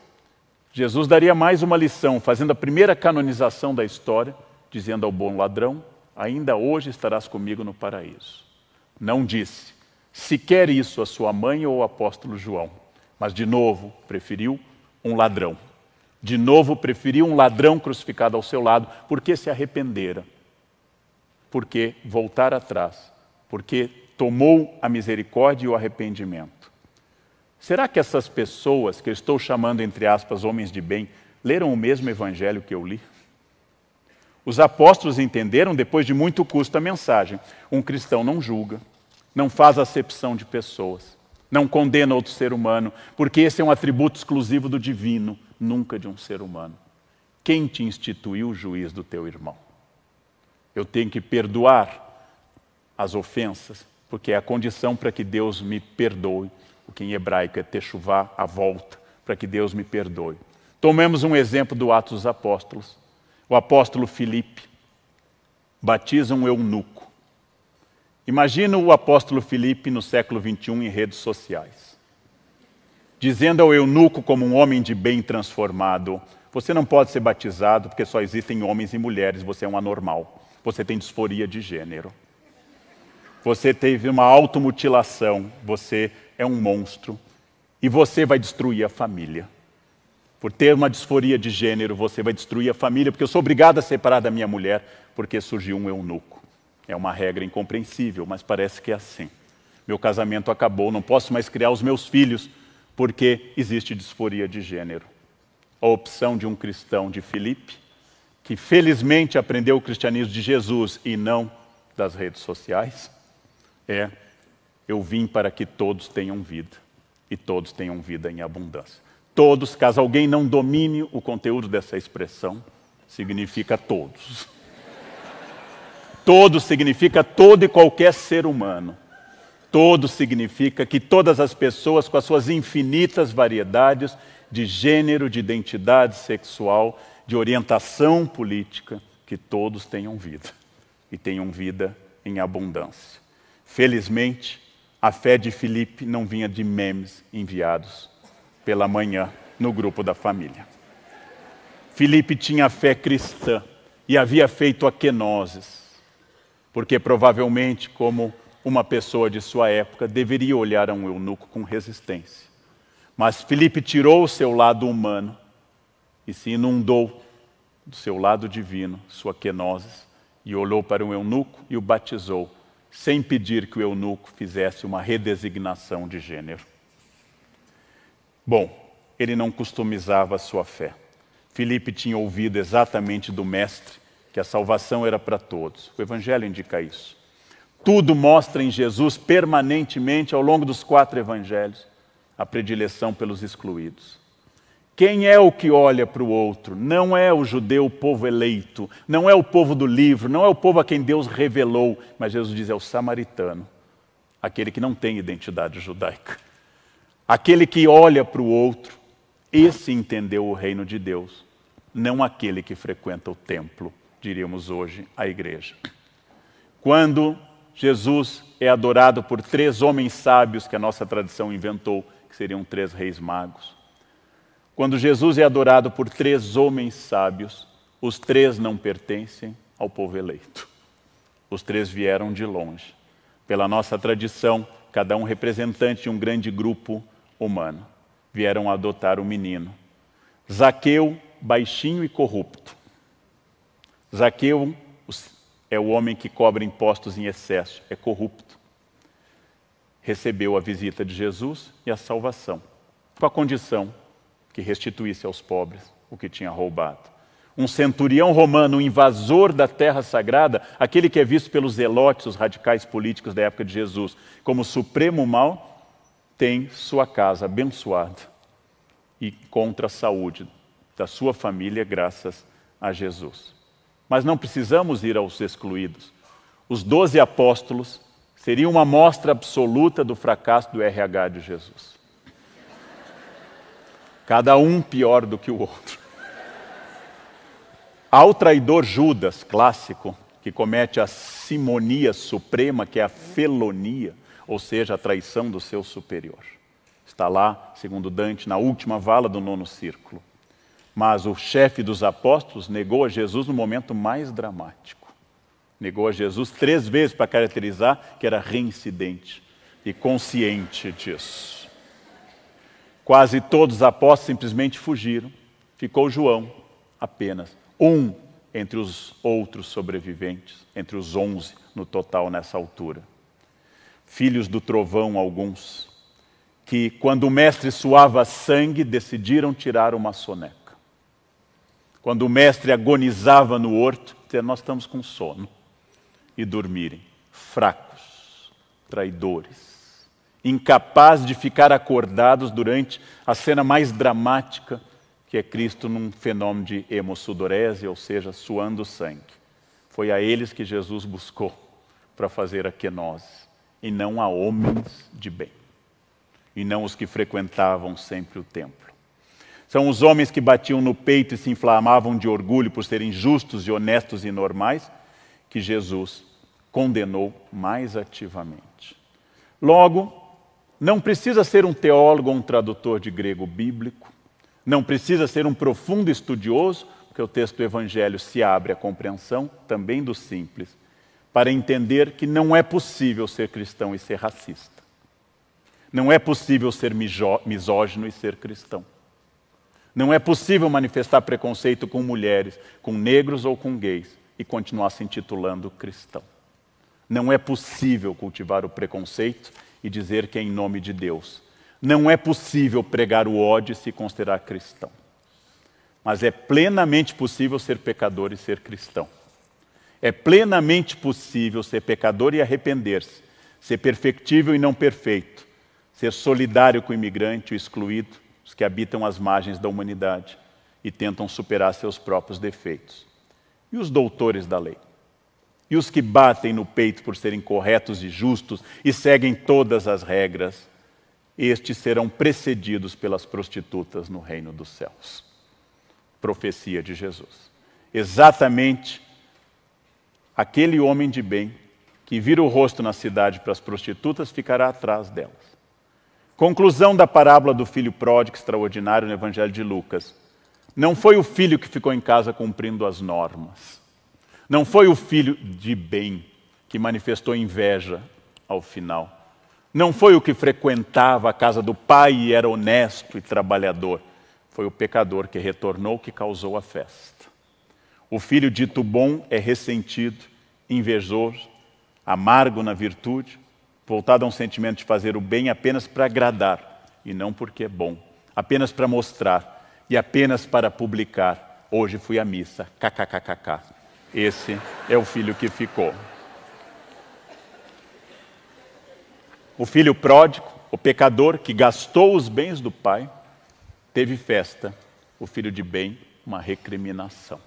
Jesus daria mais uma lição, fazendo a primeira canonização da história, dizendo ao bom ladrão: Ainda hoje estarás comigo no paraíso. Não disse sequer isso a sua mãe ou ao apóstolo João, mas de novo preferiu um ladrão. De novo preferiu um ladrão crucificado ao seu lado, porque se arrependera, porque voltar atrás, porque tomou a misericórdia e o arrependimento. Será que essas pessoas que eu estou chamando, entre aspas, homens de bem, leram o mesmo evangelho que eu li? Os apóstolos entenderam, depois de muito custo, a mensagem. Um cristão não julga, não faz acepção de pessoas, não condena outro ser humano, porque esse é um atributo exclusivo do divino, nunca de um ser humano. Quem te instituiu o juiz do teu irmão? Eu tenho que perdoar as ofensas, porque é a condição para que Deus me perdoe o que em hebraico é techuvá, a volta, para que Deus me perdoe. Tomemos um exemplo do Atos dos Apóstolos. O apóstolo Filipe batiza um eunuco. Imagina o apóstolo Filipe no século XXI em redes sociais, dizendo ao eunuco, como um homem de bem transformado: Você não pode ser batizado porque só existem homens e mulheres, você é um anormal, você tem disforia de gênero, você teve uma automutilação, você é um monstro e você vai destruir a família. Por ter uma disforia de gênero, você vai destruir a família, porque eu sou obrigado a separar da minha mulher, porque surgiu um eunuco. É uma regra incompreensível, mas parece que é assim. Meu casamento acabou, não posso mais criar os meus filhos, porque existe disforia de gênero. A opção de um cristão de Filipe, que felizmente aprendeu o cristianismo de Jesus e não das redes sociais, é eu vim para que todos tenham vida e todos tenham vida em abundância. Todos, caso alguém não domine o conteúdo dessa expressão, significa todos. Todos significa todo e qualquer ser humano. Todos significa que todas as pessoas, com as suas infinitas variedades de gênero, de identidade sexual, de orientação política, que todos tenham vida e tenham vida em abundância. Felizmente, a fé de Felipe não vinha de memes enviados pela manhã no grupo da família. Felipe tinha fé cristã e havia feito a quenoses, porque provavelmente, como uma pessoa de sua época, deveria olhar a um eunuco com resistência. Mas Felipe tirou o seu lado humano e se inundou do seu lado divino, sua quenoses, e olhou para um eunuco e o batizou sem pedir que o eunuco fizesse uma redesignação de gênero. Bom, ele não customizava a sua fé. Filipe tinha ouvido exatamente do Mestre que a salvação era para todos. O Evangelho indica isso. Tudo mostra em Jesus permanentemente, ao longo dos quatro Evangelhos, a predileção pelos excluídos. Quem é o que olha para o outro? Não é o judeu, o povo eleito, não é o povo do livro, não é o povo a quem Deus revelou, mas Jesus diz: é o samaritano, aquele que não tem identidade judaica, aquele que olha para o outro, esse entendeu o reino de Deus, não aquele que frequenta o templo, diríamos hoje, a igreja. Quando Jesus é adorado por três homens sábios que a nossa tradição inventou, que seriam três reis magos quando Jesus é adorado por três homens sábios, os três não pertencem ao povo eleito. Os três vieram de longe. Pela nossa tradição, cada um representante de um grande grupo humano, vieram adotar o menino. Zaqueu, baixinho e corrupto. Zaqueu é o homem que cobra impostos em excesso, é corrupto. Recebeu a visita de Jesus e a salvação, com a condição que restituísse aos pobres o que tinha roubado. Um centurião romano, um invasor da terra sagrada, aquele que é visto pelos zelotes, os radicais políticos da época de Jesus, como supremo mal, tem sua casa abençoada e contra a saúde da sua família graças a Jesus. Mas não precisamos ir aos excluídos. Os doze apóstolos seriam uma amostra absoluta do fracasso do RH de Jesus cada um pior do que o outro. Há o traidor Judas, clássico, que comete a simonia suprema, que é a felonia, ou seja, a traição do seu superior. Está lá, segundo Dante, na última vala do nono círculo. Mas o chefe dos apóstolos negou a Jesus no momento mais dramático. Negou a Jesus três vezes para caracterizar que era reincidente e consciente disso. Quase todos os apóstolos simplesmente fugiram. Ficou João apenas, um entre os outros sobreviventes, entre os onze no total nessa altura. Filhos do trovão, alguns, que quando o mestre suava sangue, decidiram tirar uma soneca. Quando o mestre agonizava no horto, nós estamos com sono, e dormirem, fracos, traidores incapaz de ficar acordados durante a cena mais dramática, que é Cristo num fenômeno de hemossudorese, ou seja, suando sangue. Foi a eles que Jesus buscou para fazer a quenose, e não a homens de bem, e não os que frequentavam sempre o templo. São os homens que batiam no peito e se inflamavam de orgulho por serem justos e honestos e normais, que Jesus condenou mais ativamente. Logo, não precisa ser um teólogo ou um tradutor de grego bíblico, não precisa ser um profundo estudioso, porque o texto do Evangelho se abre à compreensão também do simples, para entender que não é possível ser cristão e ser racista. Não é possível ser misógino e ser cristão. Não é possível manifestar preconceito com mulheres, com negros ou com gays e continuar se intitulando cristão. Não é possível cultivar o preconceito e dizer que é em nome de Deus. Não é possível pregar o ódio e se considerar cristão. Mas é plenamente possível ser pecador e ser cristão. É plenamente possível ser pecador e arrepender-se, ser perfectível e não perfeito, ser solidário com o imigrante, o excluído, os que habitam as margens da humanidade e tentam superar seus próprios defeitos. E os doutores da lei? E os que batem no peito por serem corretos e justos e seguem todas as regras, estes serão precedidos pelas prostitutas no reino dos céus. Profecia de Jesus. Exatamente aquele homem de bem que vira o rosto na cidade para as prostitutas ficará atrás delas. Conclusão da parábola do filho pródigo extraordinário no Evangelho de Lucas. Não foi o filho que ficou em casa cumprindo as normas não foi o filho de bem que manifestou inveja ao final. Não foi o que frequentava a casa do pai e era honesto e trabalhador. Foi o pecador que retornou que causou a festa. O filho dito bom é ressentido, invejoso, amargo na virtude, voltado a um sentimento de fazer o bem apenas para agradar e não porque é bom, apenas para mostrar e apenas para publicar. Hoje fui à missa, kkkk. Esse é o filho que ficou. O filho pródigo, o pecador que gastou os bens do pai, teve festa. O filho de bem, uma recriminação.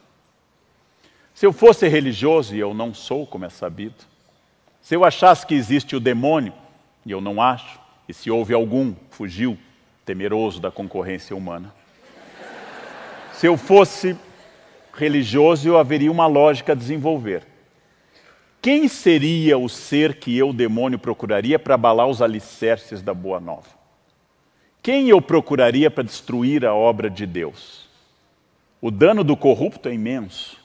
Se eu fosse religioso, e eu não sou, como é sabido, se eu achasse que existe o demônio, e eu não acho, e se houve algum, fugiu, temeroso da concorrência humana. Se eu fosse religioso, haveria uma lógica a desenvolver. Quem seria o ser que eu, demônio, procuraria para abalar os alicerces da Boa Nova? Quem eu procuraria para destruir a obra de Deus? O dano do corrupto é imenso.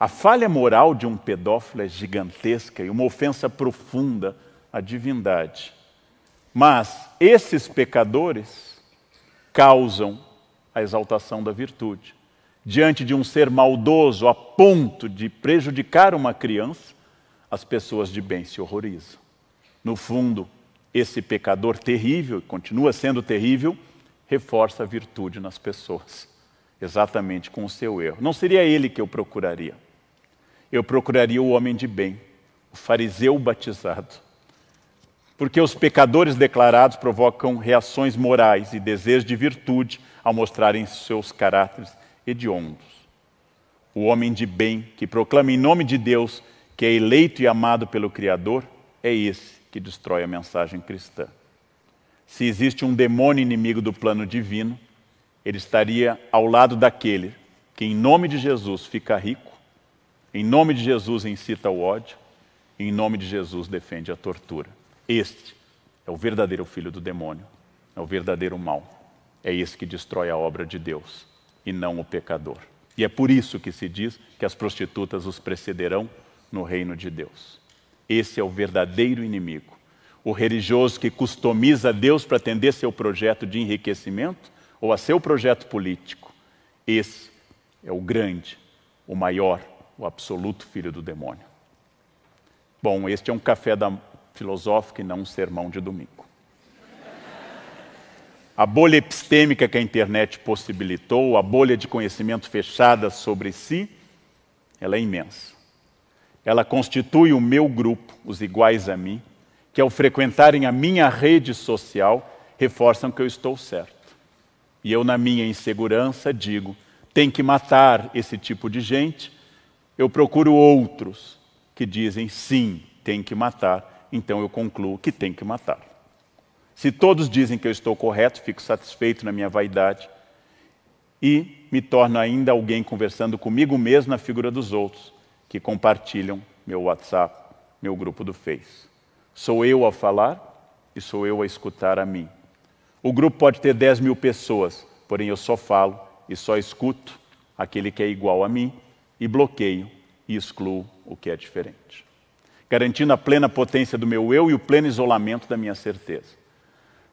A falha moral de um pedófilo é gigantesca e uma ofensa profunda à divindade. Mas esses pecadores causam a exaltação da virtude diante de um ser maldoso a ponto de prejudicar uma criança, as pessoas de bem se horrorizam. No fundo, esse pecador terrível, continua sendo terrível, reforça a virtude nas pessoas, exatamente com o seu erro. Não seria ele que eu procuraria. Eu procuraria o homem de bem, o fariseu batizado. Porque os pecadores declarados provocam reações morais e desejos de virtude ao mostrarem seus caracteres hediondos. O homem de bem que proclama em nome de Deus que é eleito e amado pelo Criador é esse que destrói a mensagem cristã. Se existe um demônio inimigo do plano divino, ele estaria ao lado daquele que, em nome de Jesus, fica rico, em nome de Jesus, incita o ódio, em nome de Jesus, defende a tortura. Este é o verdadeiro filho do demônio, é o verdadeiro mal. É esse que destrói a obra de Deus e não o pecador. E é por isso que se diz que as prostitutas os precederão no reino de Deus. Esse é o verdadeiro inimigo. O religioso que customiza Deus para atender seu projeto de enriquecimento ou a seu projeto político. Esse é o grande, o maior, o absoluto filho do demônio. Bom, este é um café da filosófico e não um sermão de domingo a bolha epistêmica que a internet possibilitou, a bolha de conhecimento fechada sobre si, ela é imensa. Ela constitui o meu grupo, os iguais a mim, que ao frequentarem a minha rede social, reforçam que eu estou certo. E eu, na minha insegurança, digo: tem que matar esse tipo de gente. Eu procuro outros que dizem sim, tem que matar. Então eu concluo que tem que matar. Se todos dizem que eu estou correto, fico satisfeito na minha vaidade e me torno ainda alguém conversando comigo mesmo na figura dos outros que compartilham meu WhatsApp, meu grupo do Face. Sou eu a falar e sou eu a escutar a mim. O grupo pode ter 10 mil pessoas, porém eu só falo e só escuto aquele que é igual a mim e bloqueio e excluo o que é diferente. Garantindo a plena potência do meu eu e o pleno isolamento da minha certeza.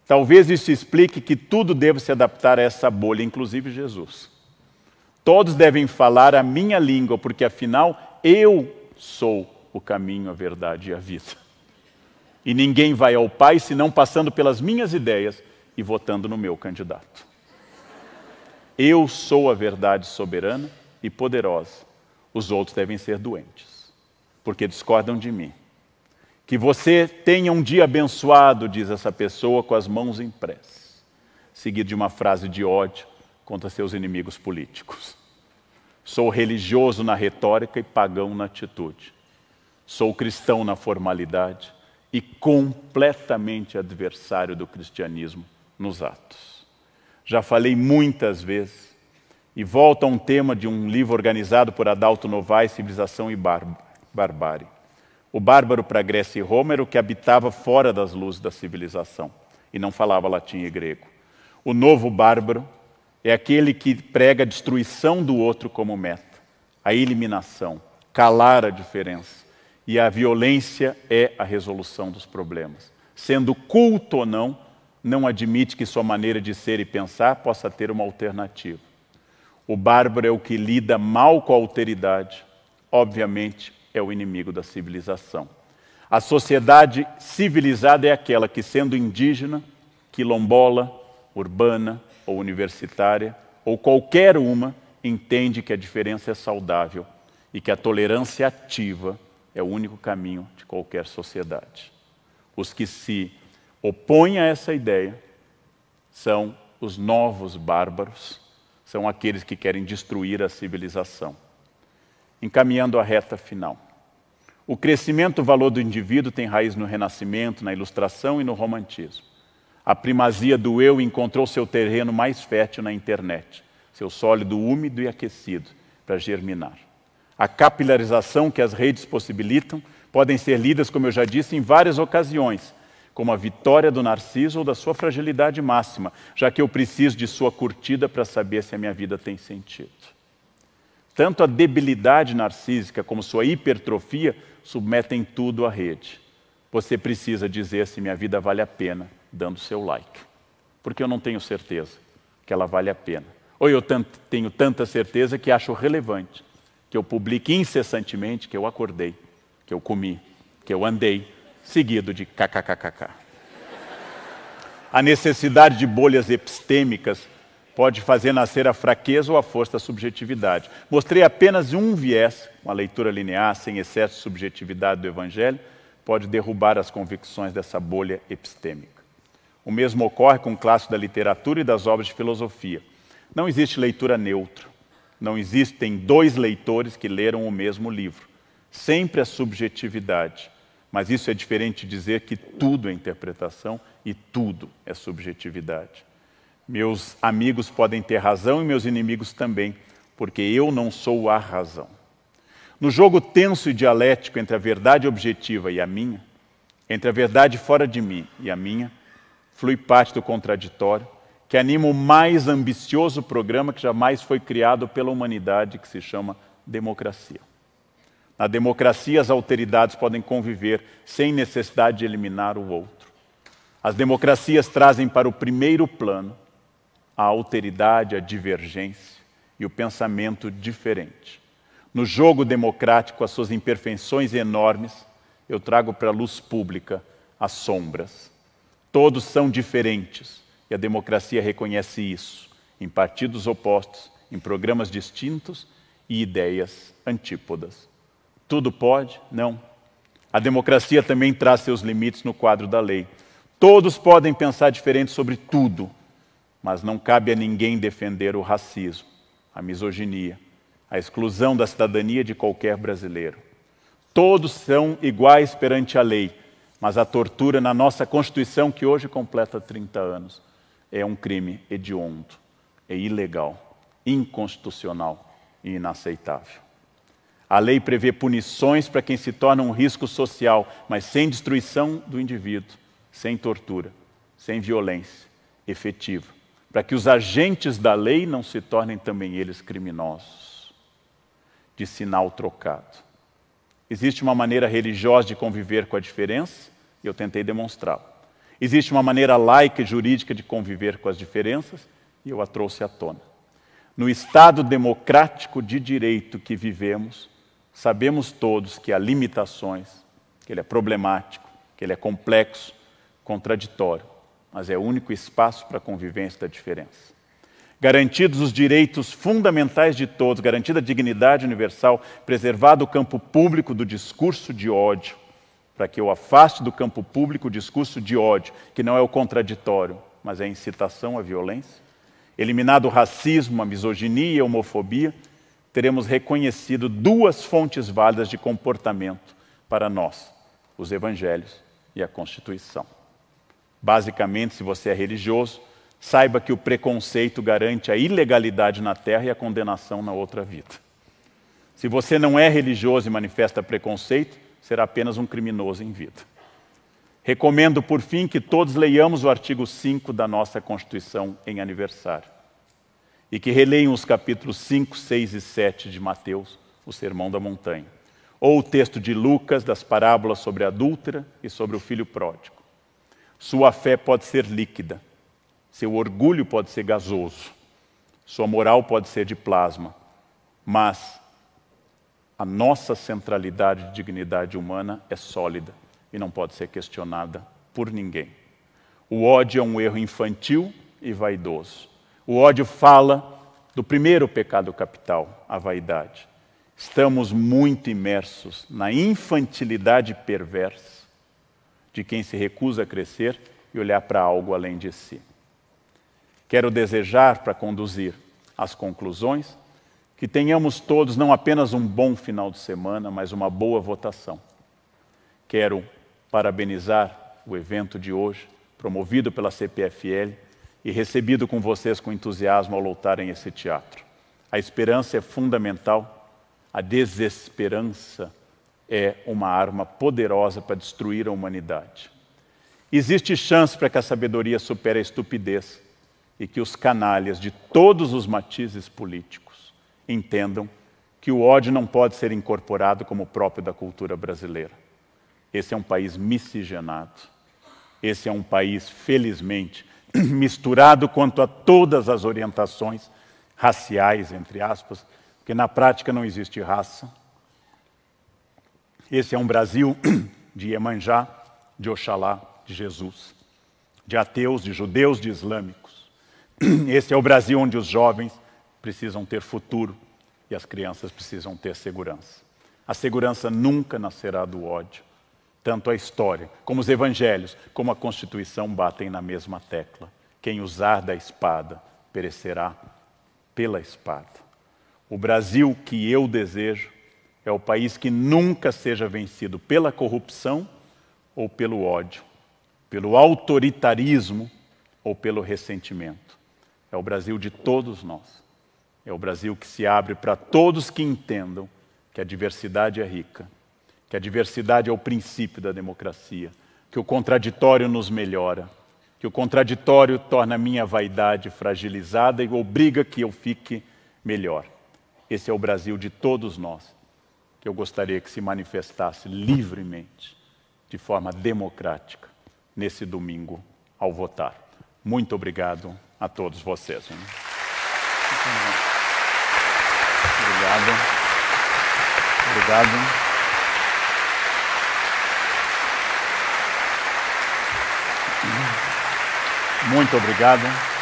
Talvez isso explique que tudo deve se adaptar a essa bolha, inclusive Jesus. Todos devem falar a minha língua, porque afinal eu sou o caminho, a verdade e a vida. E ninguém vai ao Pai senão passando pelas minhas ideias e votando no meu candidato. Eu sou a verdade soberana e poderosa. Os outros devem ser doentes, porque discordam de mim. Que você tenha um dia abençoado, diz essa pessoa com as mãos em prece, seguido de uma frase de ódio contra seus inimigos políticos. Sou religioso na retórica e pagão na atitude. Sou cristão na formalidade e completamente adversário do cristianismo nos atos. Já falei muitas vezes e volto a um tema de um livro organizado por Adalto Novaes, Civilização e Bar Barbárie. O bárbaro para Grécia e Roma era o que habitava fora das luzes da civilização e não falava latim e grego. O novo bárbaro é aquele que prega a destruição do outro como meta, a eliminação, calar a diferença. E a violência é a resolução dos problemas. Sendo culto ou não, não admite que sua maneira de ser e pensar possa ter uma alternativa. O bárbaro é o que lida mal com a alteridade, obviamente é o inimigo da civilização. A sociedade civilizada é aquela que, sendo indígena, quilombola, urbana ou universitária, ou qualquer uma, entende que a diferença é saudável e que a tolerância ativa é o único caminho de qualquer sociedade. Os que se opõem a essa ideia são os novos bárbaros, são aqueles que querem destruir a civilização. Encaminhando a reta final. O crescimento do valor do indivíduo tem raiz no Renascimento, na Ilustração e no Romantismo. A primazia do eu encontrou seu terreno mais fértil na internet, seu sólido úmido e aquecido para germinar. A capilarização que as redes possibilitam podem ser lidas, como eu já disse, em várias ocasiões, como a vitória do narciso ou da sua fragilidade máxima, já que eu preciso de sua curtida para saber se a minha vida tem sentido. Tanto a debilidade narcísica como sua hipertrofia submetem tudo à rede. Você precisa dizer se minha vida vale a pena dando seu like. Porque eu não tenho certeza que ela vale a pena. Ou eu tenho tanta certeza que acho relevante que eu publique incessantemente que eu acordei, que eu comi, que eu andei, seguido de kkkk. A necessidade de bolhas epistêmicas pode fazer nascer a fraqueza ou a força da subjetividade. Mostrei apenas um viés, uma leitura linear, sem excesso de subjetividade do Evangelho, pode derrubar as convicções dessa bolha epistêmica. O mesmo ocorre com o clássico da literatura e das obras de filosofia. Não existe leitura neutra. Não existem dois leitores que leram o mesmo livro. Sempre a subjetividade. Mas isso é diferente de dizer que tudo é interpretação e tudo é subjetividade. Meus amigos podem ter razão e meus inimigos também, porque eu não sou a razão. No jogo tenso e dialético entre a verdade objetiva e a minha, entre a verdade fora de mim e a minha, flui parte do contraditório que anima o mais ambicioso programa que jamais foi criado pela humanidade, que se chama democracia. Na democracia, as autoridades podem conviver sem necessidade de eliminar o outro. As democracias trazem para o primeiro plano a alteridade, a divergência e o pensamento diferente. No jogo democrático, as suas imperfeições enormes, eu trago para a luz pública as sombras. Todos são diferentes e a democracia reconhece isso em partidos opostos, em programas distintos e ideias antípodas. Tudo pode? Não. A democracia também traz seus limites no quadro da lei. Todos podem pensar diferente sobre tudo, mas não cabe a ninguém defender o racismo, a misoginia, a exclusão da cidadania de qualquer brasileiro. Todos são iguais perante a lei, mas a tortura na nossa Constituição, que hoje completa 30 anos, é um crime hediondo, é ilegal, inconstitucional e inaceitável. A lei prevê punições para quem se torna um risco social, mas sem destruição do indivíduo, sem tortura, sem violência efetiva, para que os agentes da lei não se tornem também eles criminosos, de sinal trocado. Existe uma maneira religiosa de conviver com a diferença, e eu tentei demonstrá-la. Existe uma maneira laica e jurídica de conviver com as diferenças, e eu a trouxe à tona. No Estado democrático de direito que vivemos, sabemos todos que há limitações, que ele é problemático, que ele é complexo, contraditório mas é o único espaço para a convivência da diferença. Garantidos os direitos fundamentais de todos, garantida a dignidade universal, preservado o campo público do discurso de ódio, para que eu afaste do campo público o discurso de ódio, que não é o contraditório, mas é a incitação à violência. Eliminado o racismo, a misoginia e a homofobia, teremos reconhecido duas fontes válidas de comportamento para nós: os evangelhos e a Constituição. Basicamente, se você é religioso, saiba que o preconceito garante a ilegalidade na terra e a condenação na outra vida. Se você não é religioso e manifesta preconceito, será apenas um criminoso em vida. Recomendo, por fim, que todos leiamos o artigo 5 da nossa Constituição em aniversário e que releiam os capítulos 5, 6 e 7 de Mateus, o Sermão da Montanha, ou o texto de Lucas das parábolas sobre a adúltera e sobre o filho pródigo. Sua fé pode ser líquida, seu orgulho pode ser gasoso, sua moral pode ser de plasma, mas a nossa centralidade de dignidade humana é sólida e não pode ser questionada por ninguém. O ódio é um erro infantil e vaidoso. O ódio fala do primeiro pecado capital, a vaidade. Estamos muito imersos na infantilidade perversa de quem se recusa a crescer e olhar para algo além de si. Quero desejar para conduzir as conclusões que tenhamos todos não apenas um bom final de semana, mas uma boa votação. Quero parabenizar o evento de hoje, promovido pela CPFL e recebido com vocês com entusiasmo ao lotarem esse teatro. A esperança é fundamental, a desesperança é uma arma poderosa para destruir a humanidade. Existe chance para que a sabedoria supere a estupidez e que os canalhas de todos os matizes políticos entendam que o ódio não pode ser incorporado como próprio da cultura brasileira. Esse é um país miscigenado. Esse é um país, felizmente, misturado quanto a todas as orientações raciais, entre aspas, porque na prática não existe raça, esse é um Brasil de Iemanjá, de Oxalá, de Jesus, de ateus, de judeus, de islâmicos. Esse é o Brasil onde os jovens precisam ter futuro e as crianças precisam ter segurança. A segurança nunca nascerá do ódio. Tanto a história, como os evangelhos, como a Constituição batem na mesma tecla. Quem usar da espada perecerá pela espada. O Brasil que eu desejo é o país que nunca seja vencido pela corrupção ou pelo ódio, pelo autoritarismo ou pelo ressentimento. É o Brasil de todos nós. É o Brasil que se abre para todos que entendam que a diversidade é rica, que a diversidade é o princípio da democracia, que o contraditório nos melhora, que o contraditório torna a minha vaidade fragilizada e obriga que eu fique melhor. Esse é o Brasil de todos nós que eu gostaria que se manifestasse livremente, de forma democrática, nesse domingo ao votar. Muito obrigado a todos vocês. Hein? Obrigado. Obrigado. Muito obrigado.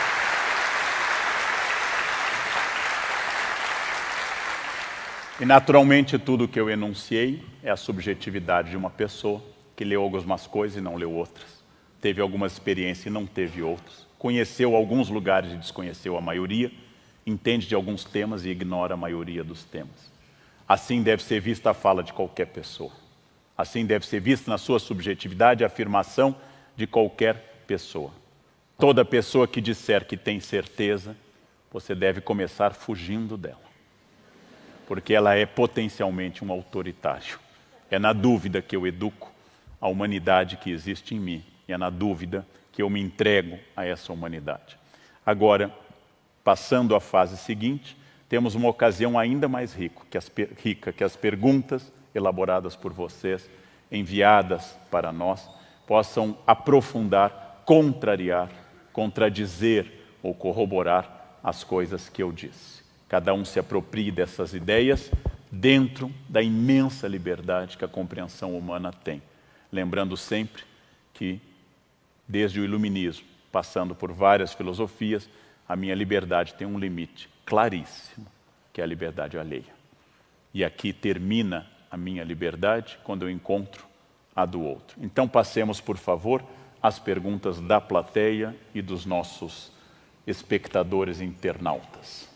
E naturalmente tudo que eu enunciei é a subjetividade de uma pessoa que leu algumas coisas e não leu outras, teve algumas experiências e não teve outras, conheceu alguns lugares e desconheceu a maioria, entende de alguns temas e ignora a maioria dos temas. Assim deve ser vista a fala de qualquer pessoa. Assim deve ser vista na sua subjetividade a afirmação de qualquer pessoa. Toda pessoa que disser que tem certeza, você deve começar fugindo dela porque ela é potencialmente um autoritário. É na dúvida que eu educo a humanidade que existe em mim, e é na dúvida que eu me entrego a essa humanidade. Agora, passando à fase seguinte, temos uma ocasião ainda mais rica que, as, rica, que as perguntas elaboradas por vocês, enviadas para nós, possam aprofundar, contrariar, contradizer ou corroborar as coisas que eu disse. Cada um se aproprie dessas ideias dentro da imensa liberdade que a compreensão humana tem. Lembrando sempre que, desde o iluminismo, passando por várias filosofias, a minha liberdade tem um limite claríssimo, que é a liberdade alheia. E aqui termina a minha liberdade quando eu encontro a do outro. Então, passemos, por favor, às perguntas da plateia e dos nossos espectadores internautas.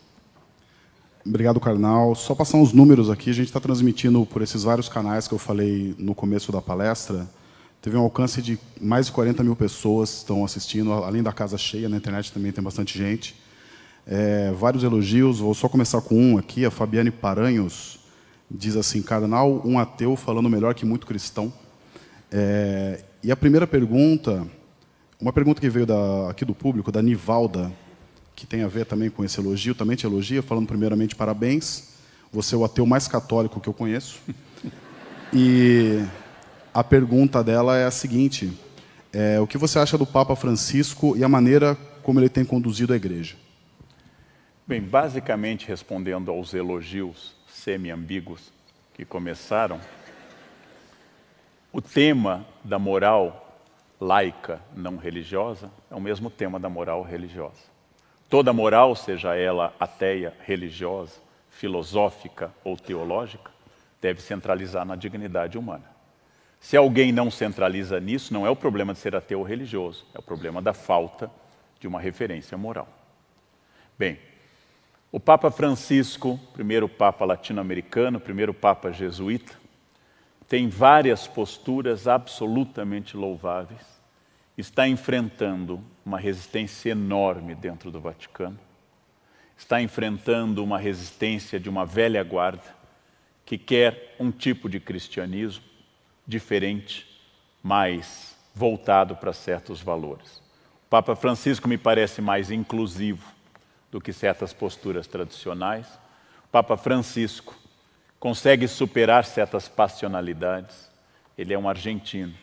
Obrigado, Carnal. Só passar uns números aqui. A gente está transmitindo por esses vários canais que eu falei no começo da palestra. Teve um alcance de mais de 40 mil pessoas estão assistindo, além da casa cheia, na internet também tem bastante gente. É, vários elogios, vou só começar com um aqui. A Fabiane Paranhos diz assim: Carnal, um ateu falando melhor que muito cristão. É, e a primeira pergunta, uma pergunta que veio da, aqui do público, da Nivalda que tem a ver também com esse elogio, também te elogia, falando primeiramente parabéns. Você é o ateu mais católico que eu conheço. E a pergunta dela é a seguinte: é, o que você acha do Papa Francisco e a maneira como ele tem conduzido a igreja? Bem, basicamente respondendo aos elogios semi-ambíguos que começaram, o tema da moral laica não religiosa é o mesmo tema da moral religiosa. Toda moral, seja ela ateia, religiosa, filosófica ou teológica, deve centralizar na dignidade humana. Se alguém não centraliza nisso, não é o problema de ser ateu ou religioso, é o problema da falta de uma referência moral. Bem, o Papa Francisco, primeiro Papa latino-americano, primeiro Papa jesuíta, tem várias posturas absolutamente louváveis, está enfrentando uma resistência enorme dentro do Vaticano, está enfrentando uma resistência de uma velha guarda que quer um tipo de cristianismo diferente, mais voltado para certos valores. O Papa Francisco me parece mais inclusivo do que certas posturas tradicionais. O Papa Francisco consegue superar certas passionalidades. Ele é um argentino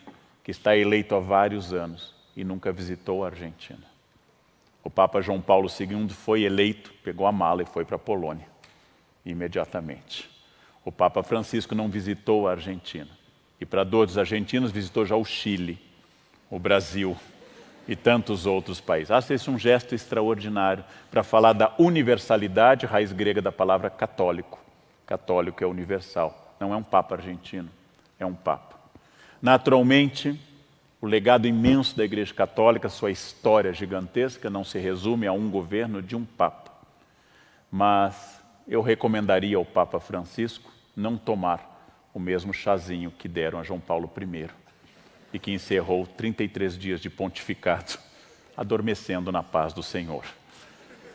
que está eleito há vários anos e nunca visitou a Argentina. O Papa João Paulo II foi eleito, pegou a mala e foi para a Polônia, imediatamente. O Papa Francisco não visitou a Argentina. E para dor dos argentinos, visitou já o Chile, o Brasil e tantos outros países. Acho é um gesto extraordinário para falar da universalidade, raiz grega da palavra católico. Católico é universal, não é um Papa argentino, é um Papa. Naturalmente, o legado imenso da Igreja Católica, sua história gigantesca, não se resume a um governo de um Papa. Mas eu recomendaria ao Papa Francisco não tomar o mesmo chazinho que deram a João Paulo I e que encerrou 33 dias de pontificado, adormecendo na paz do Senhor.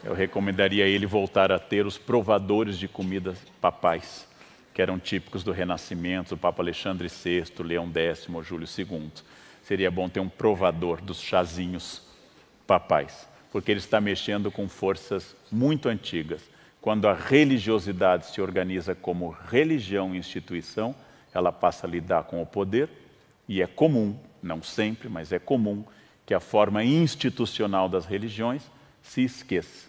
Eu recomendaria a ele voltar a ter os provadores de comidas papais, que eram típicos do Renascimento, do Papa Alexandre VI, Leão X, Júlio II seria bom ter um provador dos chazinhos papais, porque ele está mexendo com forças muito antigas. Quando a religiosidade se organiza como religião e instituição, ela passa a lidar com o poder, e é comum, não sempre, mas é comum, que a forma institucional das religiões se esqueça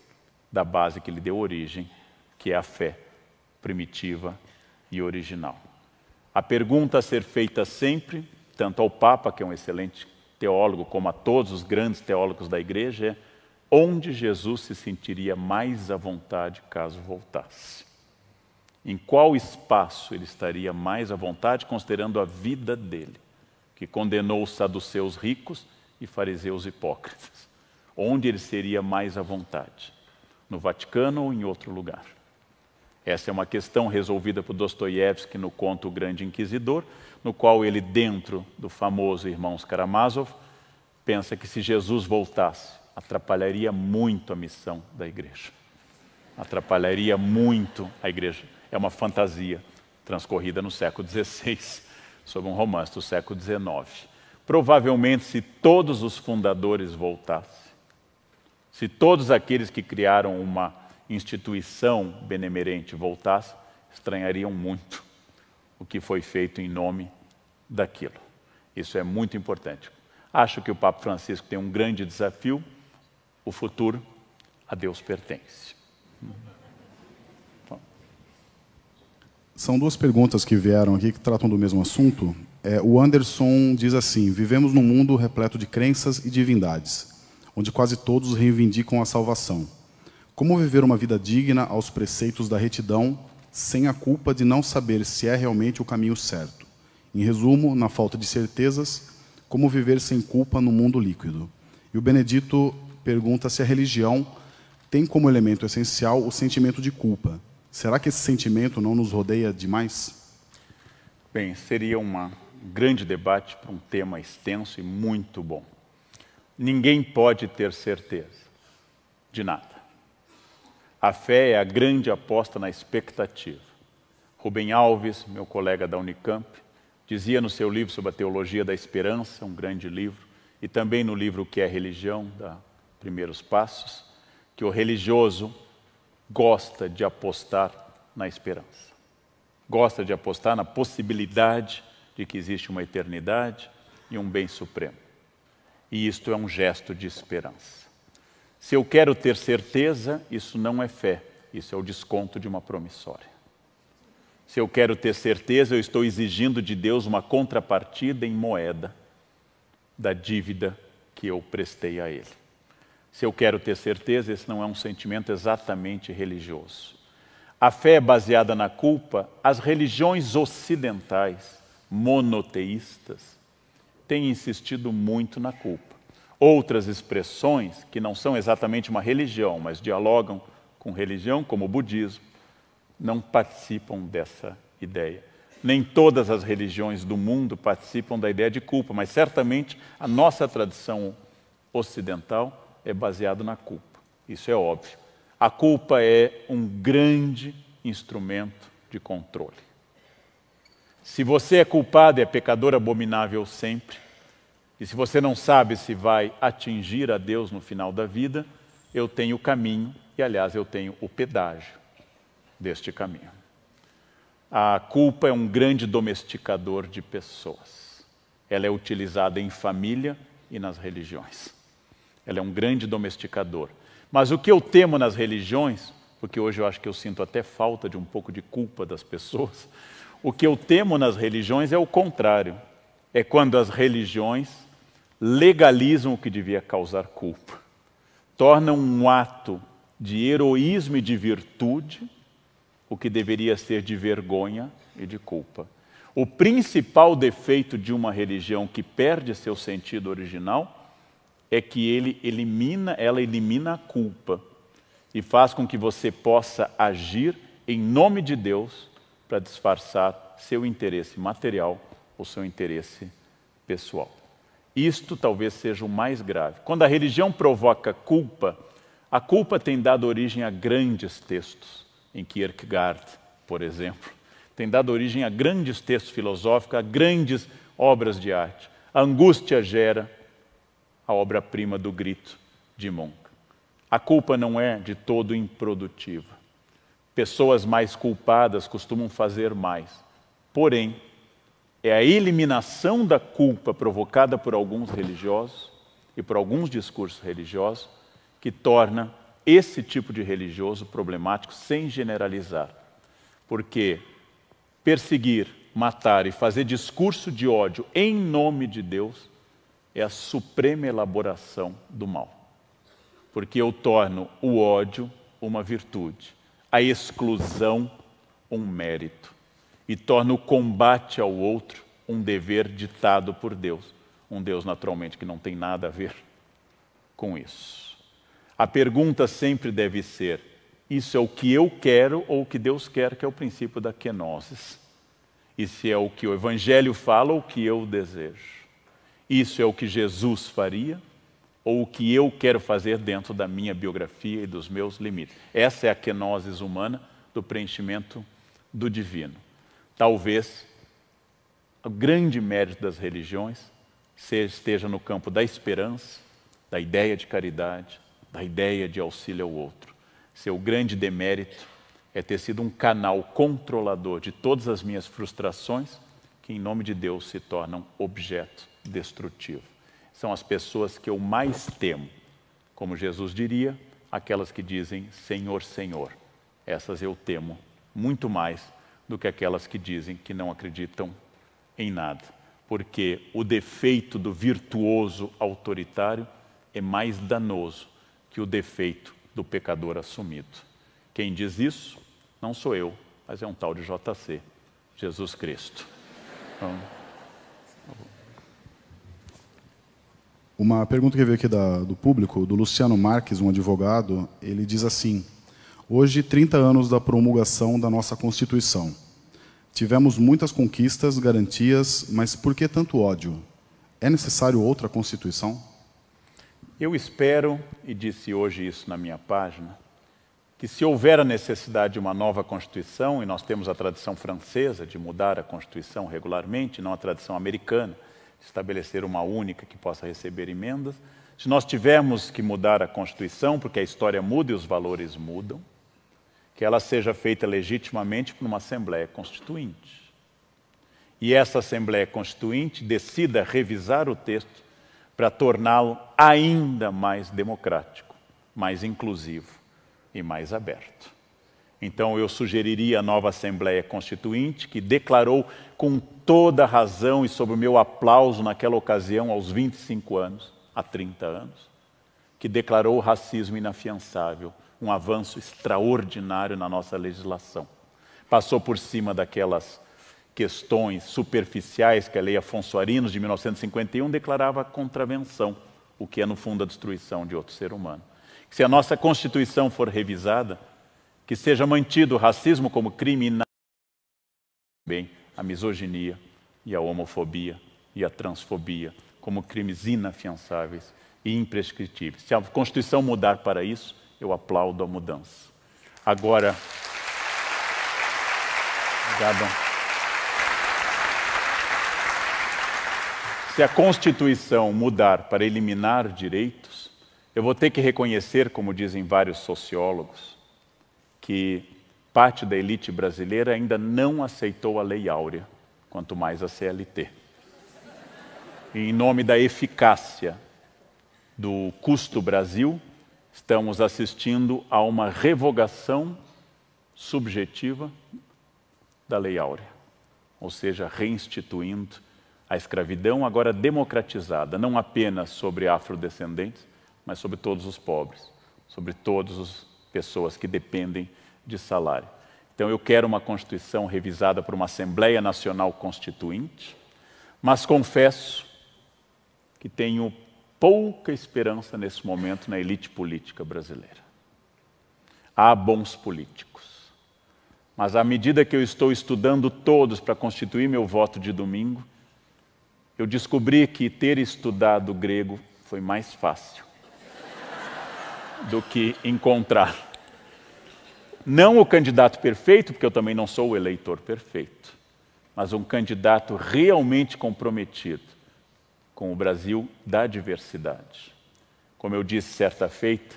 da base que lhe deu origem, que é a fé primitiva e original. A pergunta a ser feita sempre tanto ao Papa, que é um excelente teólogo, como a todos os grandes teólogos da igreja, é onde Jesus se sentiria mais à vontade caso voltasse. Em qual espaço ele estaria mais à vontade, considerando a vida dele, que condenou os saduceus ricos e fariseus hipócritas? Onde ele seria mais à vontade? No Vaticano ou em outro lugar? Essa é uma questão resolvida por Dostoiévski no conto O Grande Inquisidor, no qual ele, dentro do famoso Irmãos Karamazov, pensa que se Jesus voltasse, atrapalharia muito a missão da igreja. Atrapalharia muito a igreja. É uma fantasia transcorrida no século XVI, sob um romance do século XIX. Provavelmente, se todos os fundadores voltassem, se todos aqueles que criaram uma instituição benemerente voltassem, estranhariam muito o que foi feito em nome daquilo. Isso é muito importante. Acho que o Papa Francisco tem um grande desafio. O futuro a Deus pertence. Bom. São duas perguntas que vieram aqui que tratam do mesmo assunto. É, o Anderson diz assim: Vivemos num mundo repleto de crenças e divindades, onde quase todos reivindicam a salvação. Como viver uma vida digna aos preceitos da retidão sem a culpa de não saber se é realmente o caminho certo. Em resumo, na falta de certezas, como viver sem culpa no mundo líquido. E o Benedito pergunta se a religião tem como elemento essencial o sentimento de culpa. Será que esse sentimento não nos rodeia demais? Bem, seria um grande debate para um tema extenso e muito bom. Ninguém pode ter certeza de nada. A fé é a grande aposta na expectativa. Rubem Alves, meu colega da Unicamp, dizia no seu livro sobre a teologia da esperança, um grande livro, e também no livro que é religião, da Primeiros Passos, que o religioso gosta de apostar na esperança. Gosta de apostar na possibilidade de que existe uma eternidade e um bem supremo. E isto é um gesto de esperança. Se eu quero ter certeza, isso não é fé, isso é o desconto de uma promissória. Se eu quero ter certeza, eu estou exigindo de Deus uma contrapartida em moeda da dívida que eu prestei a Ele. Se eu quero ter certeza, esse não é um sentimento exatamente religioso. A fé é baseada na culpa, as religiões ocidentais, monoteístas, têm insistido muito na culpa outras expressões que não são exatamente uma religião, mas dialogam com religião, como o budismo, não participam dessa ideia. Nem todas as religiões do mundo participam da ideia de culpa, mas certamente a nossa tradição ocidental é baseada na culpa. Isso é óbvio. A culpa é um grande instrumento de controle. Se você é culpado e é pecador abominável sempre, e se você não sabe se vai atingir a Deus no final da vida, eu tenho o caminho, e aliás, eu tenho o pedágio deste caminho. A culpa é um grande domesticador de pessoas. Ela é utilizada em família e nas religiões. Ela é um grande domesticador. Mas o que eu temo nas religiões, porque hoje eu acho que eu sinto até falta de um pouco de culpa das pessoas, o que eu temo nas religiões é o contrário. É quando as religiões legalizam o que devia causar culpa, tornam um ato de heroísmo e de virtude o que deveria ser de vergonha e de culpa. O principal defeito de uma religião que perde seu sentido original é que ele elimina, ela elimina a culpa e faz com que você possa agir em nome de Deus para disfarçar seu interesse material ou seu interesse pessoal. Isto talvez seja o mais grave. Quando a religião provoca culpa, a culpa tem dado origem a grandes textos, em Kierkegaard, por exemplo, tem dado origem a grandes textos filosóficos, a grandes obras de arte. A angústia gera a obra-prima do grito de Monk. A culpa não é de todo improdutiva. Pessoas mais culpadas costumam fazer mais. Porém, é a eliminação da culpa provocada por alguns religiosos e por alguns discursos religiosos que torna esse tipo de religioso problemático sem generalizar. Porque perseguir, matar e fazer discurso de ódio em nome de Deus é a suprema elaboração do mal. Porque eu torno o ódio uma virtude, a exclusão um mérito e torna o combate ao outro um dever ditado por Deus. Um Deus, naturalmente, que não tem nada a ver com isso. A pergunta sempre deve ser: isso é o que eu quero ou o que Deus quer, que é o princípio da kenosis? E se é o que o Evangelho fala ou o que eu desejo? Isso é o que Jesus faria ou o que eu quero fazer dentro da minha biografia e dos meus limites? Essa é a kenosis humana do preenchimento do divino. Talvez o grande mérito das religiões esteja no campo da esperança, da ideia de caridade, da ideia de auxílio ao outro. Seu grande demérito é ter sido um canal controlador de todas as minhas frustrações, que em nome de Deus se tornam objeto destrutivo. São as pessoas que eu mais temo, como Jesus diria, aquelas que dizem Senhor, Senhor. Essas eu temo muito mais do que aquelas que dizem que não acreditam em nada. Porque o defeito do virtuoso autoritário é mais danoso que o defeito do pecador assumido. Quem diz isso não sou eu, mas é um tal de JC, Jesus Cristo. Então... Uma pergunta que veio aqui da, do público, do Luciano Marques, um advogado, ele diz assim: Hoje, 30 anos da promulgação da nossa Constituição. Tivemos muitas conquistas, garantias, mas por que tanto ódio? É necessário outra Constituição? Eu espero, e disse hoje isso na minha página, que se houver a necessidade de uma nova Constituição, e nós temos a tradição francesa de mudar a Constituição regularmente, não a tradição americana, estabelecer uma única que possa receber emendas, se nós tivermos que mudar a Constituição, porque a história muda e os valores mudam, que ela seja feita legitimamente por uma Assembleia Constituinte. E essa Assembleia Constituinte decida revisar o texto para torná-lo ainda mais democrático, mais inclusivo e mais aberto. Então eu sugeriria à nova Assembleia Constituinte, que declarou com toda razão e sob o meu aplauso naquela ocasião, aos 25 anos, há 30 anos, que declarou o racismo inafiançável um avanço extraordinário na nossa legislação. Passou por cima daquelas questões superficiais que a Lei Afonso Arinos, de 1951, declarava contravenção, o que é, no fundo, a destruição de outro ser humano. se a nossa Constituição for revisada, que seja mantido o racismo como crime bem, também a misoginia e a homofobia e a transfobia como crimes inafiançáveis e imprescritíveis. Se a Constituição mudar para isso, eu aplaudo a mudança. Agora. Obrigado. Se a Constituição mudar para eliminar direitos, eu vou ter que reconhecer, como dizem vários sociólogos, que parte da elite brasileira ainda não aceitou a Lei Áurea, quanto mais a CLT. E em nome da eficácia do custo Brasil, Estamos assistindo a uma revogação subjetiva da Lei Áurea, ou seja, reinstituindo a escravidão agora democratizada, não apenas sobre afrodescendentes, mas sobre todos os pobres, sobre todas as pessoas que dependem de salário. Então eu quero uma Constituição revisada por uma Assembleia Nacional Constituinte, mas confesso que tenho pouca esperança nesse momento na elite política brasileira. Há bons políticos. Mas à medida que eu estou estudando todos para constituir meu voto de domingo, eu descobri que ter estudado grego foi mais fácil do que encontrar. Não o candidato perfeito, porque eu também não sou o eleitor perfeito, mas um candidato realmente comprometido com o Brasil da diversidade. Como eu disse certa feita,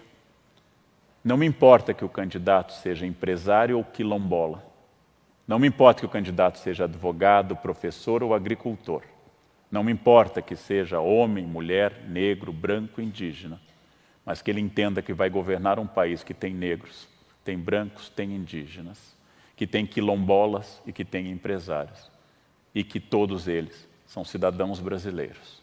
não me importa que o candidato seja empresário ou quilombola. Não me importa que o candidato seja advogado, professor ou agricultor. Não me importa que seja homem, mulher, negro, branco, indígena, mas que ele entenda que vai governar um país que tem negros, tem brancos, tem indígenas, que tem quilombolas e que tem empresários, e que todos eles são cidadãos brasileiros.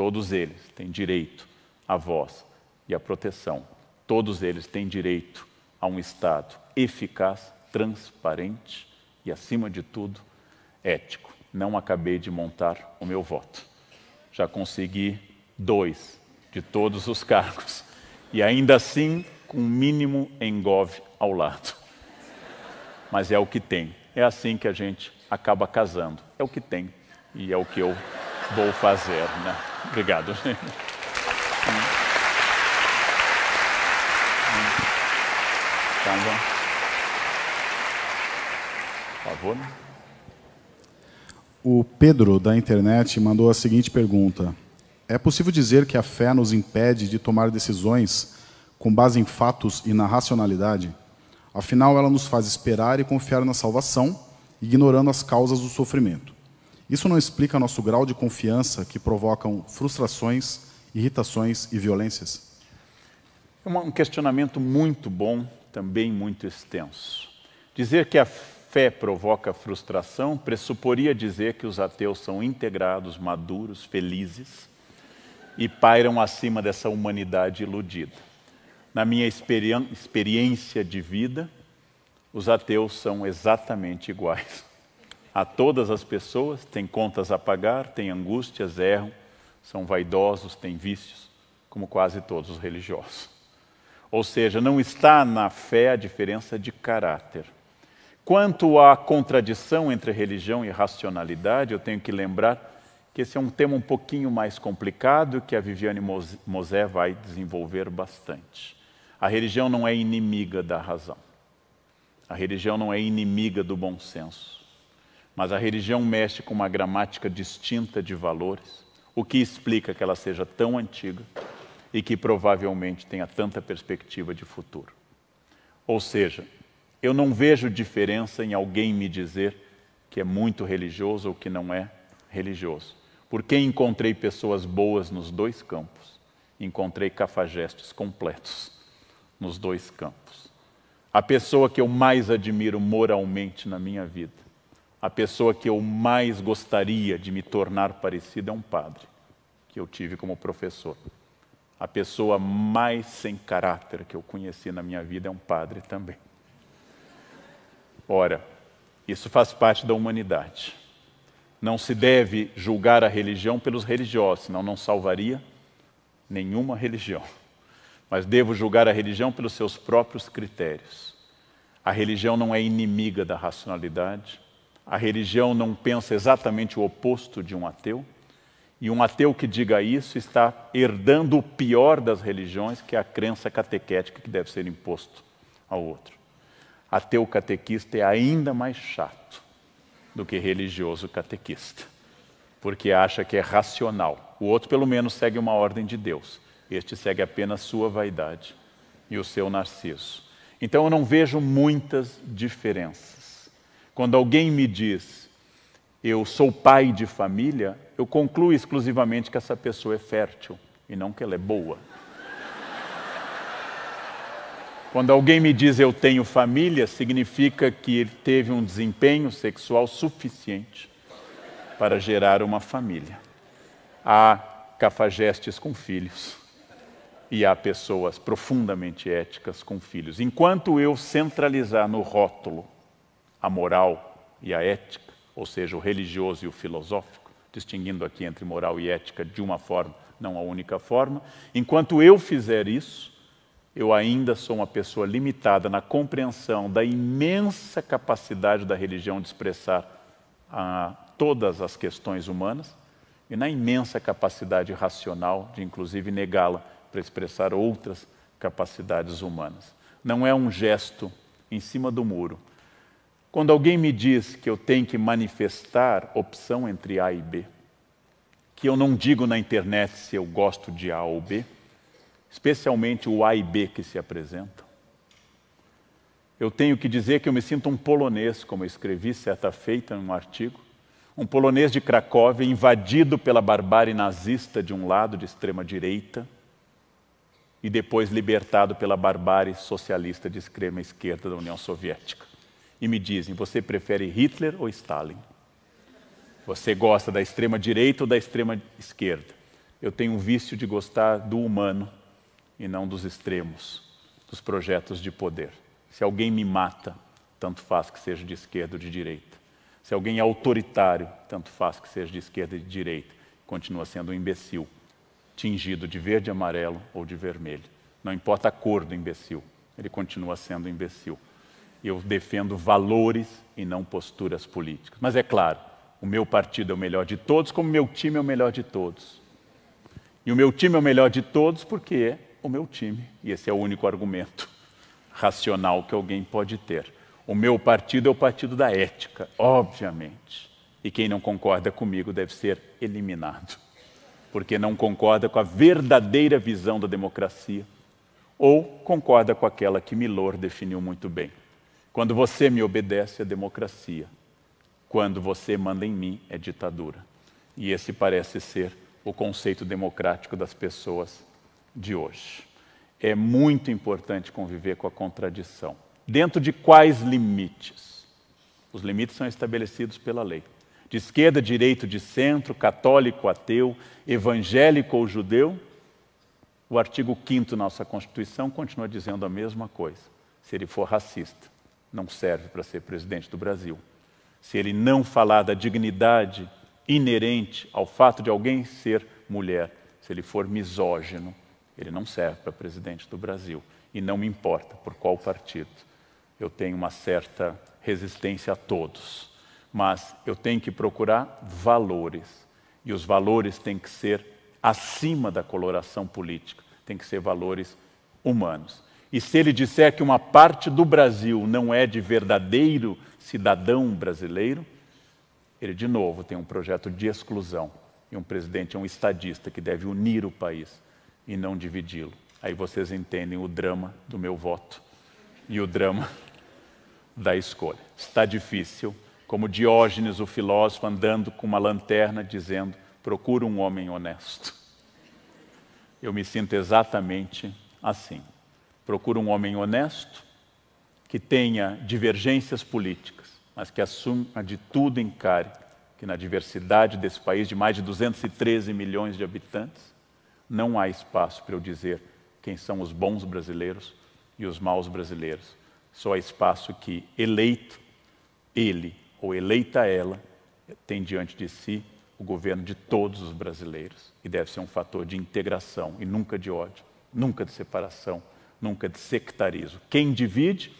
Todos eles têm direito à voz e à proteção. Todos eles têm direito a um Estado eficaz, transparente e, acima de tudo, ético. Não acabei de montar o meu voto. Já consegui dois de todos os cargos e, ainda assim, com o mínimo engove ao lado. Mas é o que tem. É assim que a gente acaba casando. É o que tem e é o que eu vou fazer, né? Obrigado. Tá, então. Por favor. O Pedro da internet mandou a seguinte pergunta: É possível dizer que a fé nos impede de tomar decisões com base em fatos e na racionalidade? Afinal, ela nos faz esperar e confiar na salvação, ignorando as causas do sofrimento. Isso não explica nosso grau de confiança que provocam frustrações, irritações e violências? É um questionamento muito bom, também muito extenso. Dizer que a fé provoca frustração pressuporia dizer que os ateus são integrados, maduros, felizes e pairam acima dessa humanidade iludida. Na minha experiência de vida, os ateus são exatamente iguais a todas as pessoas, têm contas a pagar, têm angústias, erram, são vaidosos, têm vícios, como quase todos os religiosos. Ou seja, não está na fé a diferença de caráter. Quanto à contradição entre religião e racionalidade, eu tenho que lembrar que esse é um tema um pouquinho mais complicado que a Viviane Mosé vai desenvolver bastante. A religião não é inimiga da razão. A religião não é inimiga do bom senso mas a religião mexe com uma gramática distinta de valores, o que explica que ela seja tão antiga e que provavelmente tenha tanta perspectiva de futuro. Ou seja, eu não vejo diferença em alguém me dizer que é muito religioso ou que não é religioso, porque encontrei pessoas boas nos dois campos, encontrei cafajestes completos nos dois campos. A pessoa que eu mais admiro moralmente na minha vida a pessoa que eu mais gostaria de me tornar parecida é um padre que eu tive como professor. A pessoa mais sem caráter que eu conheci na minha vida é um padre também. Ora, isso faz parte da humanidade. Não se deve julgar a religião pelos religiosos, senão não salvaria nenhuma religião. Mas devo julgar a religião pelos seus próprios critérios. A religião não é inimiga da racionalidade, a religião não pensa exatamente o oposto de um ateu. E um ateu que diga isso está herdando o pior das religiões, que é a crença catequética que deve ser imposto ao outro. Ateu catequista é ainda mais chato do que religioso catequista, porque acha que é racional. O outro, pelo menos, segue uma ordem de Deus. Este segue apenas sua vaidade e o seu narciso. Então, eu não vejo muitas diferenças. Quando alguém me diz, eu sou pai de família, eu concluo exclusivamente que essa pessoa é fértil e não que ela é boa. Quando alguém me diz eu tenho família, significa que ele teve um desempenho sexual suficiente para gerar uma família. Há cafajestes com filhos e há pessoas profundamente éticas com filhos. Enquanto eu centralizar no rótulo a moral e a ética, ou seja, o religioso e o filosófico, distinguindo aqui entre moral e ética de uma forma, não a única forma. Enquanto eu fizer isso, eu ainda sou uma pessoa limitada na compreensão da imensa capacidade da religião de expressar ah, todas as questões humanas e na imensa capacidade racional de, inclusive, negá-la para expressar outras capacidades humanas. Não é um gesto em cima do muro, quando alguém me diz que eu tenho que manifestar opção entre A e B, que eu não digo na internet se eu gosto de A ou B, especialmente o A e B que se apresentam, eu tenho que dizer que eu me sinto um polonês, como eu escrevi certa feita num artigo, um polonês de Cracóvia invadido pela barbárie nazista de um lado de extrema direita e depois libertado pela barbárie socialista de extrema esquerda da União Soviética e me dizem: você prefere Hitler ou Stalin? Você gosta da extrema direita ou da extrema esquerda? Eu tenho um vício de gostar do humano e não dos extremos, dos projetos de poder. Se alguém me mata, tanto faz que seja de esquerda ou de direita. Se alguém é autoritário, tanto faz que seja de esquerda ou de direita. Continua sendo um imbecil, tingido de verde, amarelo ou de vermelho. Não importa a cor do imbecil, ele continua sendo um imbecil eu defendo valores e não posturas políticas. Mas é claro, o meu partido é o melhor de todos, como o meu time é o melhor de todos. E o meu time é o melhor de todos porque é o meu time. E esse é o único argumento racional que alguém pode ter. O meu partido é o partido da ética, obviamente. E quem não concorda comigo deve ser eliminado, porque não concorda com a verdadeira visão da democracia ou concorda com aquela que Milor definiu muito bem. Quando você me obedece, é democracia. Quando você manda em mim, é ditadura. E esse parece ser o conceito democrático das pessoas de hoje. É muito importante conviver com a contradição. Dentro de quais limites? Os limites são estabelecidos pela lei. De esquerda, direito, de centro, católico, ateu, evangélico ou judeu, o artigo 5 da nossa Constituição continua dizendo a mesma coisa, se ele for racista não serve para ser presidente do Brasil. Se ele não falar da dignidade inerente ao fato de alguém ser mulher, se ele for misógino, ele não serve para presidente do Brasil. E não me importa por qual partido. Eu tenho uma certa resistência a todos. Mas eu tenho que procurar valores. E os valores têm que ser acima da coloração política, têm que ser valores humanos. E se ele disser que uma parte do Brasil não é de verdadeiro cidadão brasileiro, ele de novo tem um projeto de exclusão. E um presidente é um estadista que deve unir o país e não dividi-lo. Aí vocês entendem o drama do meu voto e o drama da escolha. Está difícil, como Diógenes, o filósofo, andando com uma lanterna dizendo: procura um homem honesto. Eu me sinto exatamente assim procura um homem honesto, que tenha divergências políticas, mas que assuma de tudo encare que na diversidade desse país de mais de 213 milhões de habitantes, não há espaço para eu dizer quem são os bons brasileiros e os maus brasileiros. Só há espaço que eleito ele ou eleita ela tem diante de si o governo de todos os brasileiros e deve ser um fator de integração e nunca de ódio, nunca de separação nunca de sectarismo. Quem divide,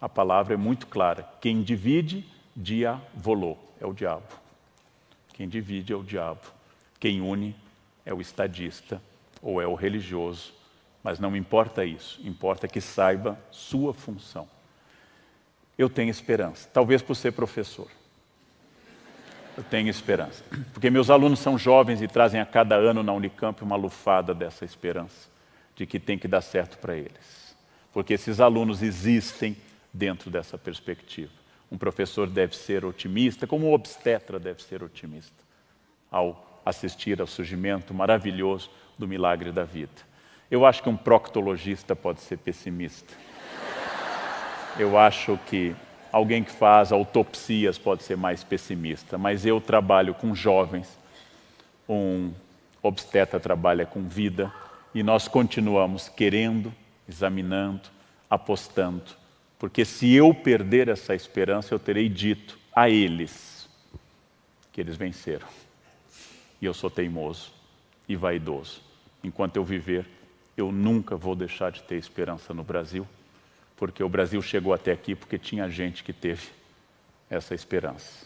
a palavra é muito clara: quem divide, diavolou, é o diabo. Quem divide é o diabo. Quem une é o estadista ou é o religioso, mas não importa isso, importa que saiba sua função. Eu tenho esperança, talvez por ser professor. Eu tenho esperança, porque meus alunos são jovens e trazem a cada ano na Unicamp uma lufada dessa esperança de que tem que dar certo para eles. Porque esses alunos existem dentro dessa perspectiva. Um professor deve ser otimista, como um obstetra deve ser otimista, ao assistir ao surgimento maravilhoso do milagre da vida. Eu acho que um proctologista pode ser pessimista. Eu acho que alguém que faz autopsias pode ser mais pessimista, mas eu trabalho com jovens, um obstetra trabalha com vida, e nós continuamos querendo, examinando, apostando, porque se eu perder essa esperança, eu terei dito a eles que eles venceram. E eu sou teimoso e vaidoso. Enquanto eu viver, eu nunca vou deixar de ter esperança no Brasil, porque o Brasil chegou até aqui porque tinha gente que teve essa esperança.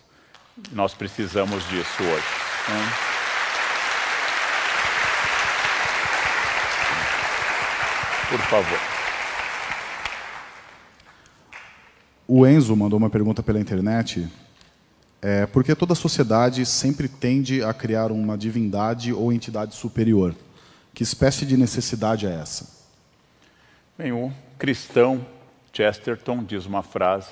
Nós precisamos disso hoje. Hein? por favor. O Enzo mandou uma pergunta pela internet. É, por que toda sociedade sempre tende a criar uma divindade ou entidade superior? Que espécie de necessidade é essa? Bem, o cristão Chesterton diz uma frase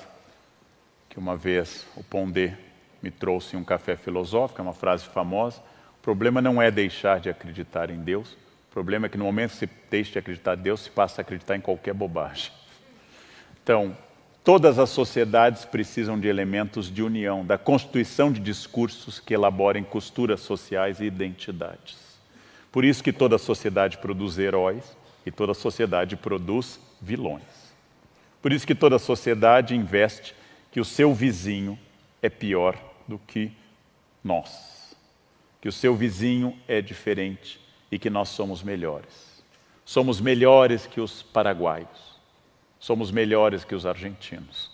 que uma vez o Pondé me trouxe em um café filosófico, é uma frase famosa. O problema não é deixar de acreditar em Deus, o problema é que no momento que se deixa de acreditar em Deus, se passa a acreditar em qualquer bobagem. Então, todas as sociedades precisam de elementos de união, da constituição de discursos que elaborem costuras sociais e identidades. Por isso que toda sociedade produz heróis e toda sociedade produz vilões. Por isso que toda sociedade investe que o seu vizinho é pior do que nós, que o seu vizinho é diferente, e que nós somos melhores. Somos melhores que os paraguaios, somos melhores que os argentinos,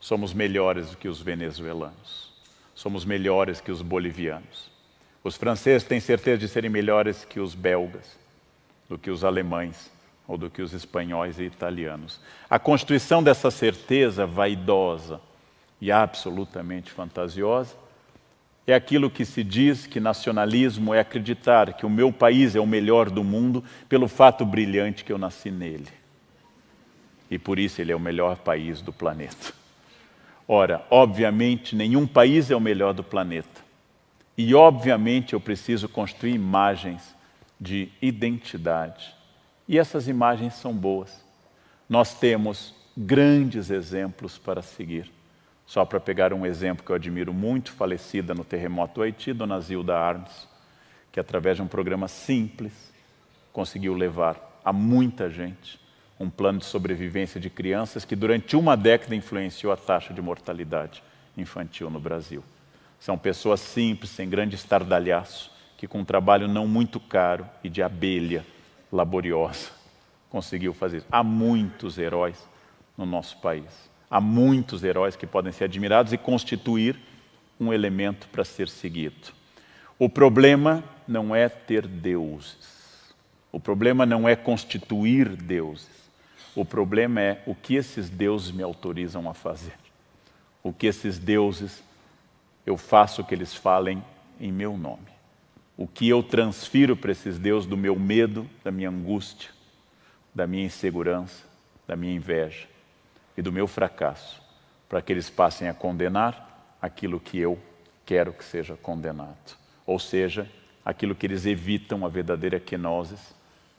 somos melhores que os venezuelanos, somos melhores que os bolivianos. Os franceses têm certeza de serem melhores que os belgas, do que os alemães ou do que os espanhóis e italianos. A constituição dessa certeza vaidosa e absolutamente fantasiosa é aquilo que se diz que nacionalismo é acreditar que o meu país é o melhor do mundo pelo fato brilhante que eu nasci nele. E por isso ele é o melhor país do planeta. Ora, obviamente, nenhum país é o melhor do planeta. E obviamente eu preciso construir imagens de identidade. E essas imagens são boas. Nós temos grandes exemplos para seguir. Só para pegar um exemplo que eu admiro muito, falecida no terremoto do Haiti, Dona Zilda Arns, que através de um programa simples conseguiu levar a muita gente um plano de sobrevivência de crianças que durante uma década influenciou a taxa de mortalidade infantil no Brasil. São pessoas simples, sem grande estardalhaço, que com um trabalho não muito caro e de abelha laboriosa conseguiu fazer. Há muitos heróis no nosso país. Há muitos heróis que podem ser admirados e constituir um elemento para ser seguido. O problema não é ter deuses. O problema não é constituir deuses. O problema é o que esses deuses me autorizam a fazer. O que esses deuses eu faço que eles falem em meu nome. O que eu transfiro para esses deuses do meu medo, da minha angústia, da minha insegurança, da minha inveja e do meu fracasso, para que eles passem a condenar aquilo que eu quero que seja condenado. Ou seja, aquilo que eles evitam, a verdadeira kenosis,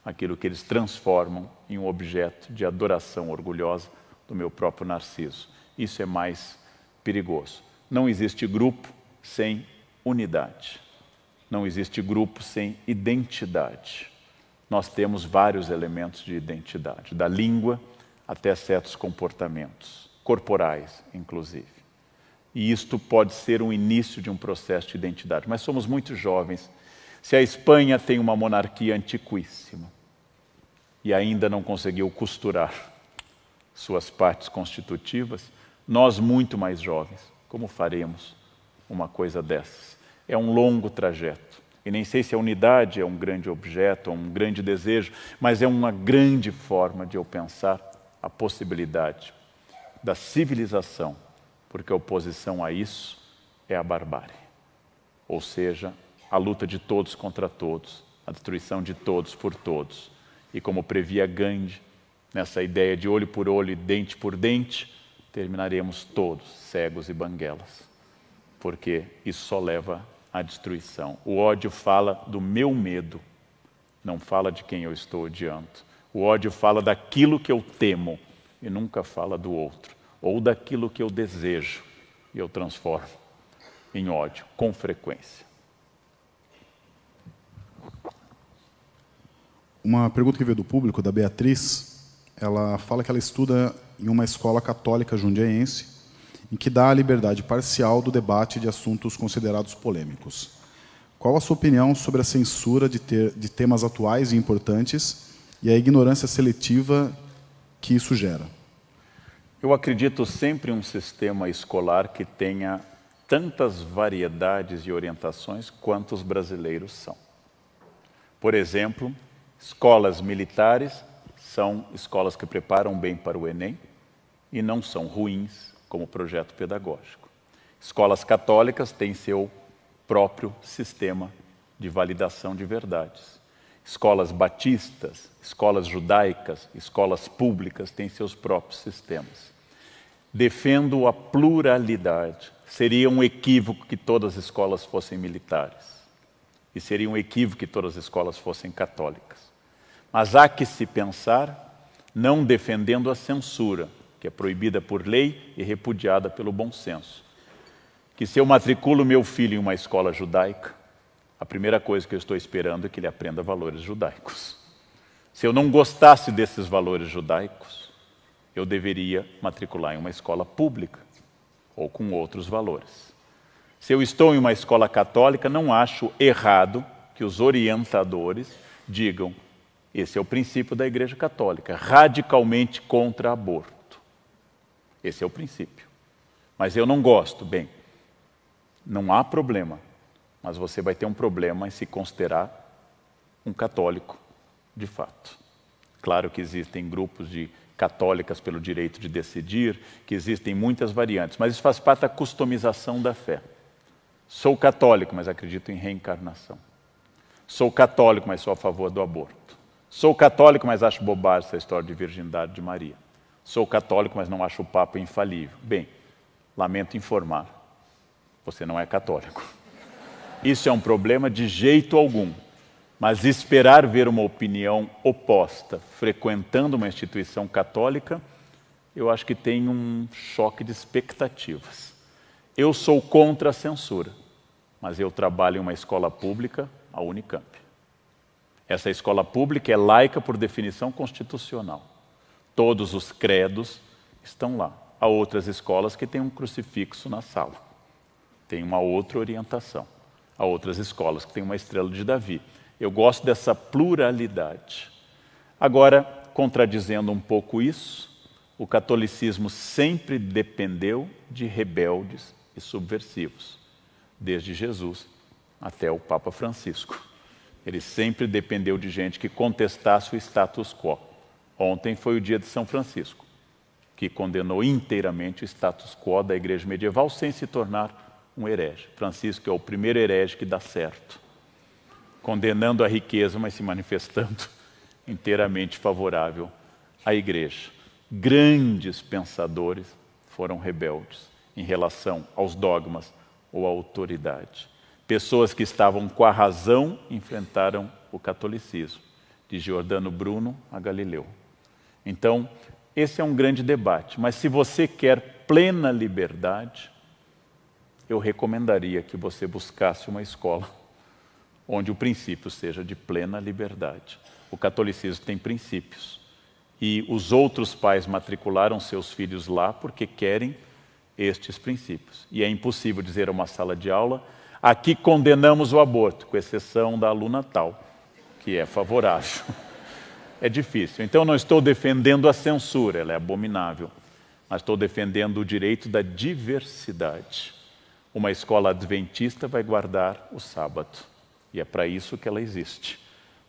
aquilo que eles transformam em um objeto de adoração orgulhosa do meu próprio narciso. Isso é mais perigoso. Não existe grupo sem unidade. Não existe grupo sem identidade. Nós temos vários elementos de identidade, da língua até certos comportamentos, corporais, inclusive. E isto pode ser um início de um processo de identidade. Mas somos muito jovens. Se a Espanha tem uma monarquia antiquíssima e ainda não conseguiu costurar suas partes constitutivas, nós, muito mais jovens, como faremos uma coisa dessas? É um longo trajeto. E nem sei se a unidade é um grande objeto, um grande desejo, mas é uma grande forma de eu pensar a possibilidade da civilização, porque a oposição a isso é a barbárie. Ou seja, a luta de todos contra todos, a destruição de todos por todos. E como previa Gandhi, nessa ideia de olho por olho e dente por dente, terminaremos todos cegos e banguelas, porque isso só leva à destruição. O ódio fala do meu medo, não fala de quem eu estou odiando. O ódio fala daquilo que eu temo e nunca fala do outro, ou daquilo que eu desejo e eu transformo em ódio com frequência. Uma pergunta que veio do público, da Beatriz, ela fala que ela estuda em uma escola católica jundiaense, em que dá a liberdade parcial do debate de assuntos considerados polêmicos. Qual a sua opinião sobre a censura de, ter, de temas atuais e importantes e a ignorância seletiva que isso gera. Eu acredito sempre em um sistema escolar que tenha tantas variedades e orientações quantos brasileiros são. Por exemplo, escolas militares são escolas que preparam bem para o Enem e não são ruins como projeto pedagógico. Escolas católicas têm seu próprio sistema de validação de verdades. Escolas batistas, escolas judaicas, escolas públicas têm seus próprios sistemas. Defendo a pluralidade. Seria um equívoco que todas as escolas fossem militares. E seria um equívoco que todas as escolas fossem católicas. Mas há que se pensar não defendendo a censura, que é proibida por lei e repudiada pelo bom senso. Que se eu matriculo meu filho em uma escola judaica, a primeira coisa que eu estou esperando é que ele aprenda valores judaicos. Se eu não gostasse desses valores judaicos, eu deveria matricular em uma escola pública ou com outros valores. Se eu estou em uma escola católica, não acho errado que os orientadores digam: esse é o princípio da Igreja Católica, radicalmente contra aborto. Esse é o princípio. Mas eu não gosto. Bem, não há problema mas você vai ter um problema em se considerar um católico de fato. Claro que existem grupos de católicas pelo direito de decidir, que existem muitas variantes, mas isso faz parte da customização da fé. Sou católico, mas acredito em reencarnação. Sou católico, mas sou a favor do aborto. Sou católico, mas acho bobagem essa história de virgindade de Maria. Sou católico, mas não acho o Papa infalível. Bem, lamento informar, você não é católico. Isso é um problema de jeito algum. Mas esperar ver uma opinião oposta frequentando uma instituição católica, eu acho que tem um choque de expectativas. Eu sou contra a censura, mas eu trabalho em uma escola pública, a Unicamp. Essa escola pública é laica por definição constitucional. Todos os credos estão lá. Há outras escolas que têm um crucifixo na sala, tem uma outra orientação a outras escolas que têm uma estrela de Davi. Eu gosto dessa pluralidade. Agora, contradizendo um pouco isso, o catolicismo sempre dependeu de rebeldes e subversivos, desde Jesus até o Papa Francisco. Ele sempre dependeu de gente que contestasse o status quo. Ontem foi o dia de São Francisco, que condenou inteiramente o status quo da igreja medieval sem se tornar um herege. Francisco é o primeiro herege que dá certo, condenando a riqueza, mas se manifestando inteiramente favorável à igreja. Grandes pensadores foram rebeldes em relação aos dogmas ou à autoridade. Pessoas que estavam com a razão enfrentaram o catolicismo, de Giordano Bruno a Galileu. Então, esse é um grande debate, mas se você quer plena liberdade, eu recomendaria que você buscasse uma escola onde o princípio seja de plena liberdade. O catolicismo tem princípios. E os outros pais matricularam seus filhos lá porque querem estes princípios. E é impossível dizer a uma sala de aula: aqui condenamos o aborto, com exceção da aluna tal, que é favorável. É difícil. Então, não estou defendendo a censura, ela é abominável, mas estou defendendo o direito da diversidade. Uma escola adventista vai guardar o sábado. E é para isso que ela existe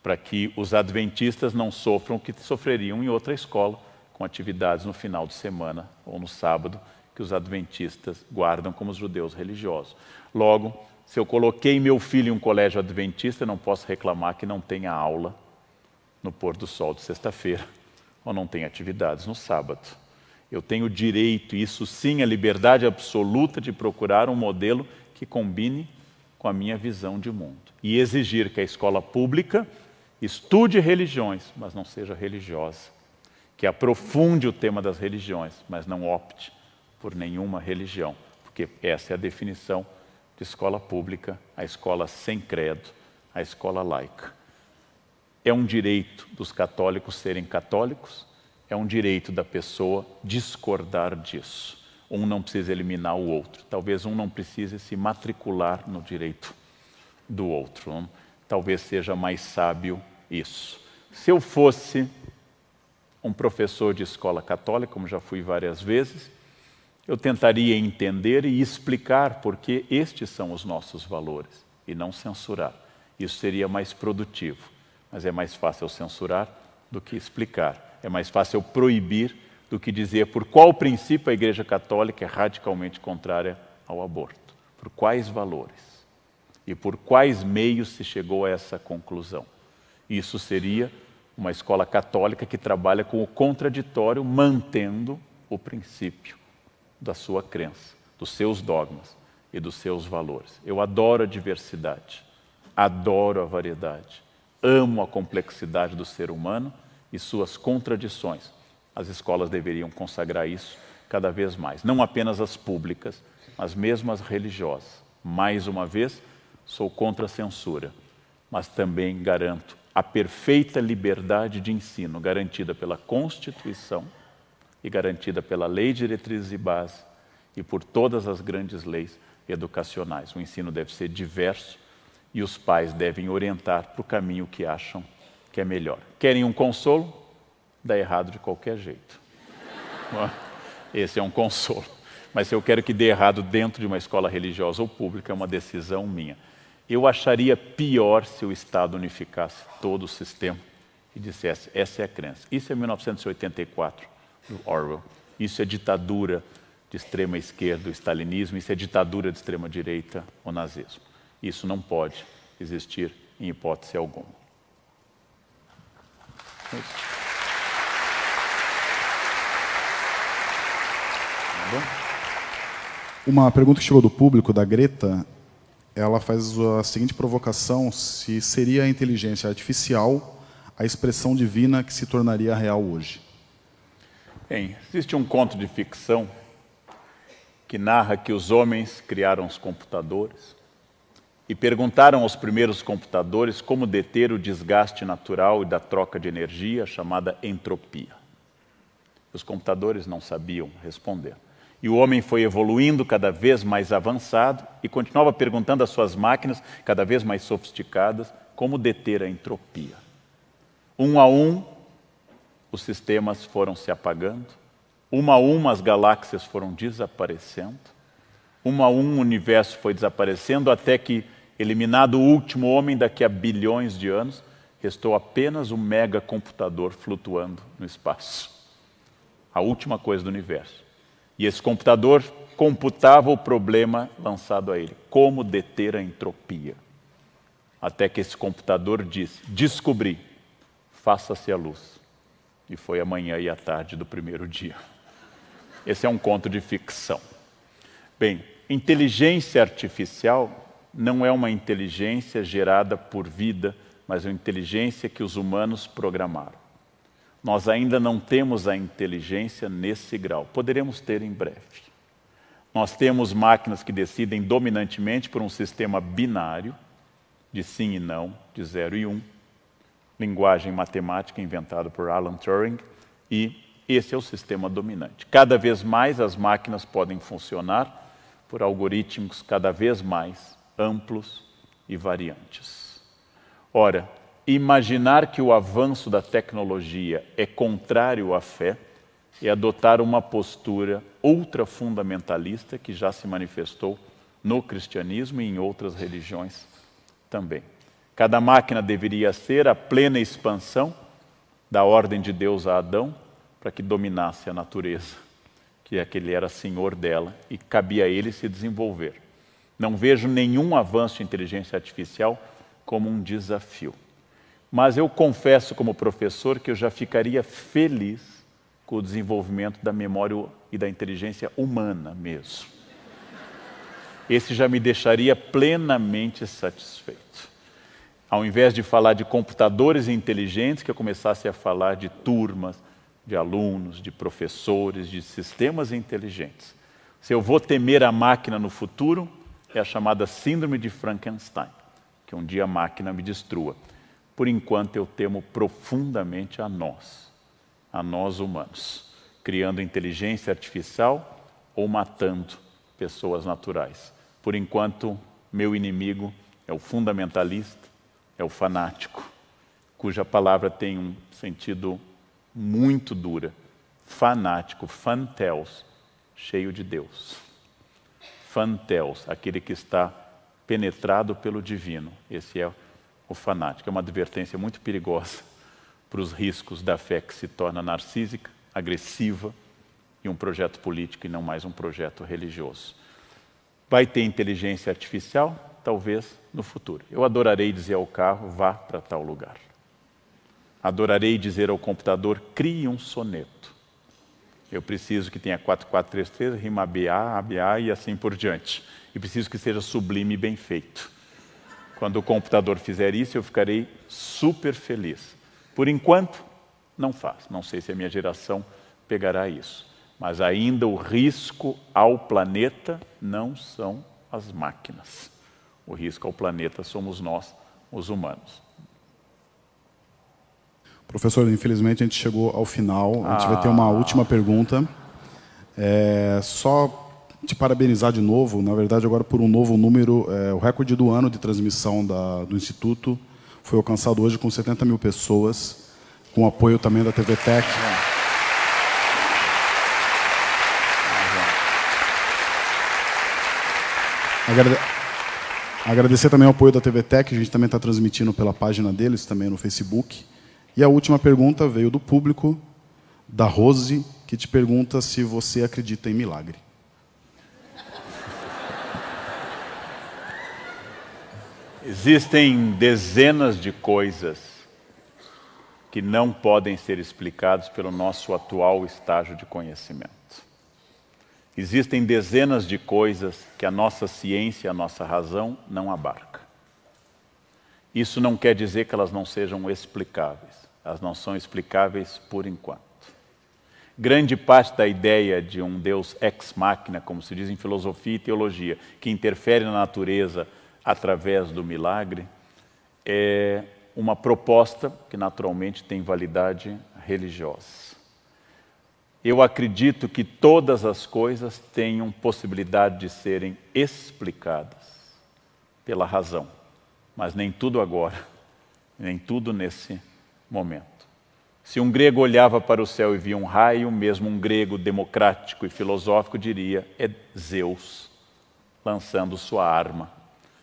para que os adventistas não sofram o que sofreriam em outra escola, com atividades no final de semana ou no sábado, que os adventistas guardam como os judeus religiosos. Logo, se eu coloquei meu filho em um colégio adventista, não posso reclamar que não tenha aula no pôr do sol de sexta-feira ou não tenha atividades no sábado. Eu tenho direito, isso sim, a liberdade absoluta de procurar um modelo que combine com a minha visão de mundo. E exigir que a escola pública estude religiões, mas não seja religiosa. Que aprofunde o tema das religiões, mas não opte por nenhuma religião. Porque essa é a definição de escola pública, a escola sem credo, a escola laica. É um direito dos católicos serem católicos, é um direito da pessoa discordar disso. Um não precisa eliminar o outro. Talvez um não precise se matricular no direito do outro. Talvez seja mais sábio isso. Se eu fosse um professor de escola católica, como já fui várias vezes, eu tentaria entender e explicar porque estes são os nossos valores e não censurar. Isso seria mais produtivo, mas é mais fácil censurar do que explicar é mais fácil eu proibir do que dizer por qual princípio a Igreja Católica é radicalmente contrária ao aborto, por quais valores e por quais meios se chegou a essa conclusão. Isso seria uma escola católica que trabalha com o contraditório, mantendo o princípio da sua crença, dos seus dogmas e dos seus valores. Eu adoro a diversidade, adoro a variedade, amo a complexidade do ser humano e suas contradições. As escolas deveriam consagrar isso cada vez mais, não apenas as públicas, mas mesmo as religiosas. Mais uma vez, sou contra a censura, mas também garanto a perfeita liberdade de ensino garantida pela Constituição e garantida pela Lei de Diretrizes e bases e por todas as grandes leis educacionais. O ensino deve ser diverso e os pais devem orientar para o caminho que acham que é melhor. Querem um consolo? Dá errado de qualquer jeito. Esse é um consolo. Mas se eu quero que dê errado dentro de uma escola religiosa ou pública, é uma decisão minha. Eu acharia pior se o Estado unificasse todo o sistema e dissesse: essa é a crença. Isso é 1984, do Orwell. Isso é ditadura de extrema esquerda, o stalinismo. Isso é ditadura de extrema direita, o nazismo. Isso não pode existir em hipótese alguma. Isso. Tá Uma pergunta que chegou do público, da Greta, ela faz a seguinte provocação: se seria a inteligência artificial a expressão divina que se tornaria real hoje? Bem, existe um conto de ficção que narra que os homens criaram os computadores e perguntaram aos primeiros computadores como deter o desgaste natural e da troca de energia, chamada entropia. Os computadores não sabiam responder. E o homem foi evoluindo cada vez mais avançado e continuava perguntando às suas máquinas, cada vez mais sofisticadas, como deter a entropia. Um a um, os sistemas foram se apagando, uma a uma, as galáxias foram desaparecendo, uma a um, o universo foi desaparecendo até que Eliminado o último homem daqui a bilhões de anos, restou apenas um mega computador flutuando no espaço. A última coisa do universo. E esse computador computava o problema lançado a ele: como deter a entropia. Até que esse computador disse: descobri, faça-se a luz. E foi amanhã e à tarde do primeiro dia. Esse é um conto de ficção. Bem, inteligência artificial não é uma inteligência gerada por vida, mas uma inteligência que os humanos programaram. Nós ainda não temos a inteligência nesse grau, poderemos ter em breve. Nós temos máquinas que decidem dominantemente por um sistema binário, de sim e não, de zero e um, linguagem matemática inventada por Alan Turing, e esse é o sistema dominante. Cada vez mais as máquinas podem funcionar por algoritmos cada vez mais amplos e variantes. Ora, imaginar que o avanço da tecnologia é contrário à fé é adotar uma postura ultra fundamentalista que já se manifestou no cristianismo e em outras religiões também. Cada máquina deveria ser a plena expansão da ordem de Deus a Adão para que dominasse a natureza, que é que ele era senhor dela e cabia a ele se desenvolver. Não vejo nenhum avanço de inteligência artificial como um desafio. Mas eu confesso, como professor, que eu já ficaria feliz com o desenvolvimento da memória e da inteligência humana mesmo. Esse já me deixaria plenamente satisfeito. Ao invés de falar de computadores inteligentes, que eu começasse a falar de turmas, de alunos, de professores, de sistemas inteligentes. Se eu vou temer a máquina no futuro, é a chamada Síndrome de Frankenstein, que um dia a máquina me destrua. Por enquanto, eu temo profundamente a nós, a nós humanos, criando inteligência artificial ou matando pessoas naturais. Por enquanto, meu inimigo é o fundamentalista, é o fanático, cuja palavra tem um sentido muito dura. Fanático, fantelos, cheio de Deus. Fanteus, aquele que está penetrado pelo divino. Esse é o fanático. É uma advertência muito perigosa para os riscos da fé que se torna narcísica, agressiva e um projeto político e não mais um projeto religioso. Vai ter inteligência artificial? Talvez no futuro. Eu adorarei dizer ao carro, vá para tal lugar. Adorarei dizer ao computador, crie um soneto. Eu preciso que tenha 4433, rima BA, ABA e assim por diante. E preciso que seja sublime e bem feito. Quando o computador fizer isso, eu ficarei super feliz. Por enquanto, não faz. Não sei se a minha geração pegará isso. Mas ainda o risco ao planeta não são as máquinas. O risco ao planeta somos nós, os humanos. Professor, infelizmente a gente chegou ao final. A gente ah. vai ter uma ah. última pergunta. É, só te parabenizar de novo, na verdade, agora por um novo número. É, o recorde do ano de transmissão da, do Instituto foi alcançado hoje com 70 mil pessoas, com apoio também da TV Tech. É. Agrade... Agradecer também o apoio da TV Tech, a gente também está transmitindo pela página deles, também no Facebook. E a última pergunta veio do público, da Rose, que te pergunta se você acredita em milagre. Existem dezenas de coisas que não podem ser explicadas pelo nosso atual estágio de conhecimento. Existem dezenas de coisas que a nossa ciência, a nossa razão não abarca. Isso não quer dizer que elas não sejam explicáveis. Elas não são explicáveis por enquanto. Grande parte da ideia de um Deus ex machina, como se diz em filosofia e teologia, que interfere na natureza através do milagre, é uma proposta que naturalmente tem validade religiosa. Eu acredito que todas as coisas tenham possibilidade de serem explicadas pela razão, mas nem tudo agora, nem tudo nesse momento. Se um grego olhava para o céu e via um raio, mesmo um grego democrático e filosófico diria: é Zeus lançando sua arma.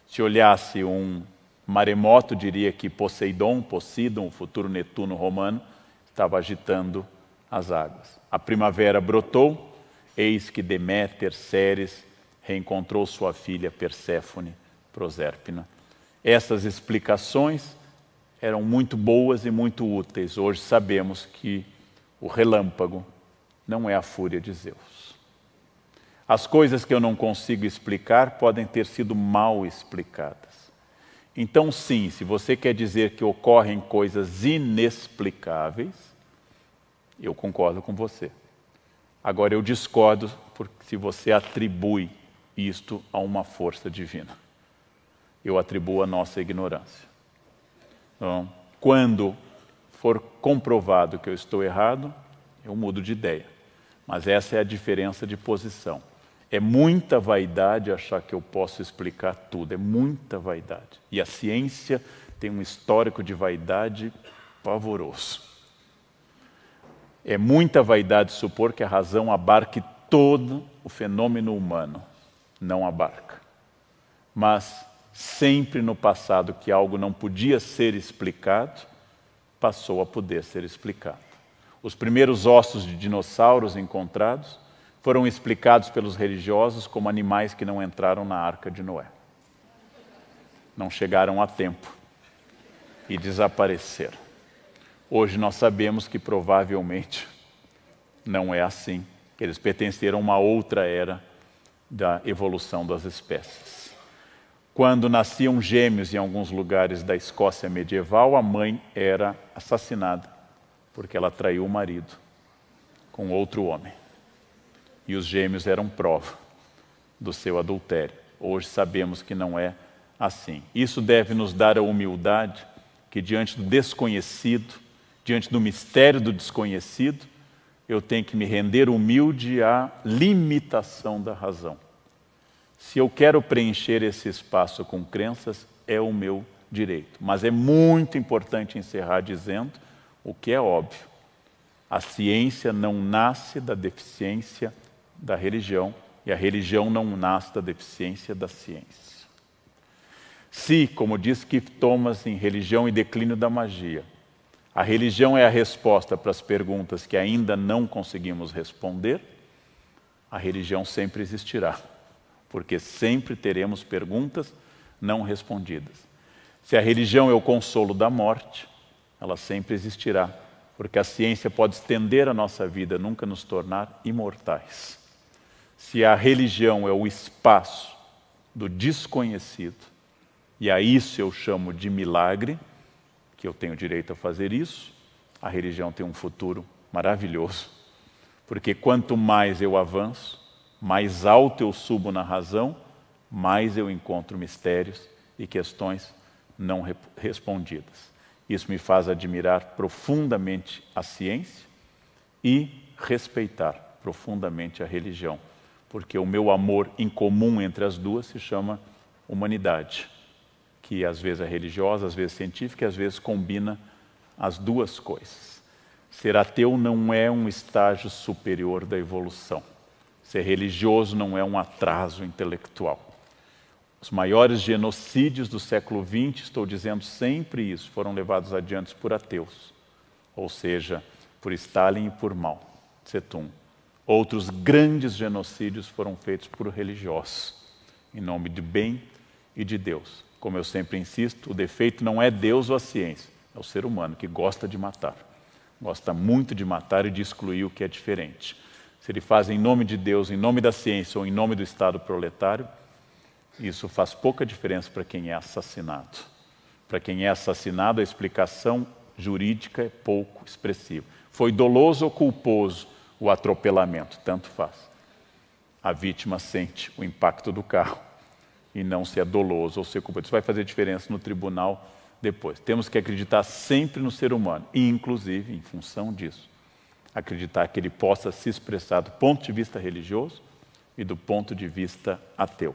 Se olhasse um maremoto, diria que Poseidon, Poseidon, o futuro Netuno romano, estava agitando as águas. A primavera brotou, eis que Deméter, Ceres, reencontrou sua filha Perséfone, Prosérpina. Essas explicações eram muito boas e muito úteis. Hoje sabemos que o relâmpago não é a fúria de Zeus. As coisas que eu não consigo explicar podem ter sido mal explicadas. Então, sim, se você quer dizer que ocorrem coisas inexplicáveis, eu concordo com você. Agora, eu discordo porque se você atribui isto a uma força divina. Eu atribuo a nossa ignorância. Então, quando for comprovado que eu estou errado, eu mudo de ideia. Mas essa é a diferença de posição. É muita vaidade achar que eu posso explicar tudo, é muita vaidade. E a ciência tem um histórico de vaidade pavoroso. É muita vaidade supor que a razão abarque todo o fenômeno humano. Não abarca. Mas sempre no passado que algo não podia ser explicado, passou a poder ser explicado. Os primeiros ossos de dinossauros encontrados foram explicados pelos religiosos como animais que não entraram na arca de Noé. Não chegaram a tempo e desapareceram. Hoje nós sabemos que provavelmente não é assim. Eles pertenceram a uma outra era da evolução das espécies. Quando nasciam gêmeos em alguns lugares da Escócia medieval, a mãe era assassinada porque ela traiu o marido com outro homem. E os gêmeos eram prova do seu adultério. Hoje sabemos que não é assim. Isso deve nos dar a humildade que, diante do desconhecido, diante do mistério do desconhecido, eu tenho que me render humilde à limitação da razão. Se eu quero preencher esse espaço com crenças, é o meu direito. Mas é muito importante encerrar dizendo o que é óbvio. A ciência não nasce da deficiência da religião e a religião não nasce da deficiência da ciência. Se, como diz Keith Thomas em Religião e Declínio da Magia, a religião é a resposta para as perguntas que ainda não conseguimos responder, a religião sempre existirá porque sempre teremos perguntas não respondidas. Se a religião é o consolo da morte, ela sempre existirá, porque a ciência pode estender a nossa vida, nunca nos tornar imortais. Se a religião é o espaço do desconhecido, e a isso eu chamo de milagre, que eu tenho direito a fazer isso, a religião tem um futuro maravilhoso, porque quanto mais eu avanço, mais alto eu subo na razão, mais eu encontro mistérios e questões não respondidas. Isso me faz admirar profundamente a ciência e respeitar profundamente a religião, porque o meu amor em comum entre as duas se chama humanidade, que às vezes é religiosa, às vezes científica, e às vezes combina as duas coisas. Ser ateu não é um estágio superior da evolução. Ser religioso não é um atraso intelectual. Os maiores genocídios do século XX, estou dizendo sempre isso, foram levados adiante por ateus, ou seja, por Stalin e por Mao Tse-tung. Outros grandes genocídios foram feitos por religiosos, em nome de bem e de Deus. Como eu sempre insisto, o defeito não é Deus ou a ciência, é o ser humano que gosta de matar. Gosta muito de matar e de excluir o que é diferente. Se ele faz em nome de Deus, em nome da ciência ou em nome do Estado proletário, isso faz pouca diferença para quem é assassinado. Para quem é assassinado, a explicação jurídica é pouco expressiva. Foi doloso ou culposo o atropelamento, tanto faz. A vítima sente o impacto do carro e não se é doloso ou se é culposo. Isso vai fazer diferença no tribunal depois. Temos que acreditar sempre no ser humano, e inclusive em função disso acreditar que ele possa se expressar do ponto de vista religioso e do ponto de vista ateu.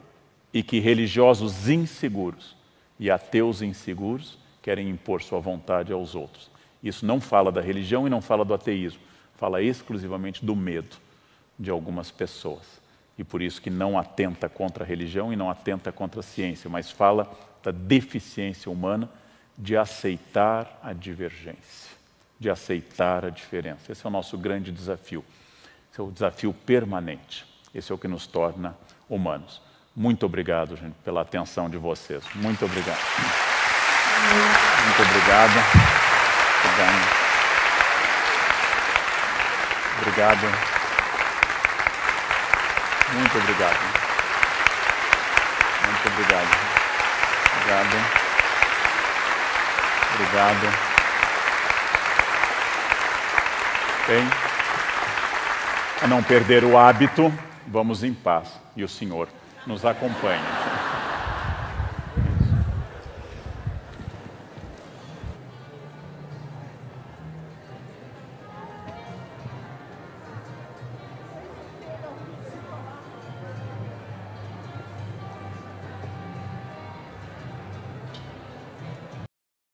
E que religiosos inseguros e ateus inseguros querem impor sua vontade aos outros. Isso não fala da religião e não fala do ateísmo, fala exclusivamente do medo de algumas pessoas. E por isso que não atenta contra a religião e não atenta contra a ciência, mas fala da deficiência humana de aceitar a divergência de aceitar a diferença. Esse é o nosso grande desafio. Esse é o desafio permanente. Esse é o que nos torna humanos. Muito obrigado, gente, pela atenção de vocês. Muito obrigado. Muito obrigado. Obrigado. Muito obrigado. Muito obrigado. Obrigado. Obrigado. Bem, a não perder o hábito, vamos em paz e o Senhor nos acompanha.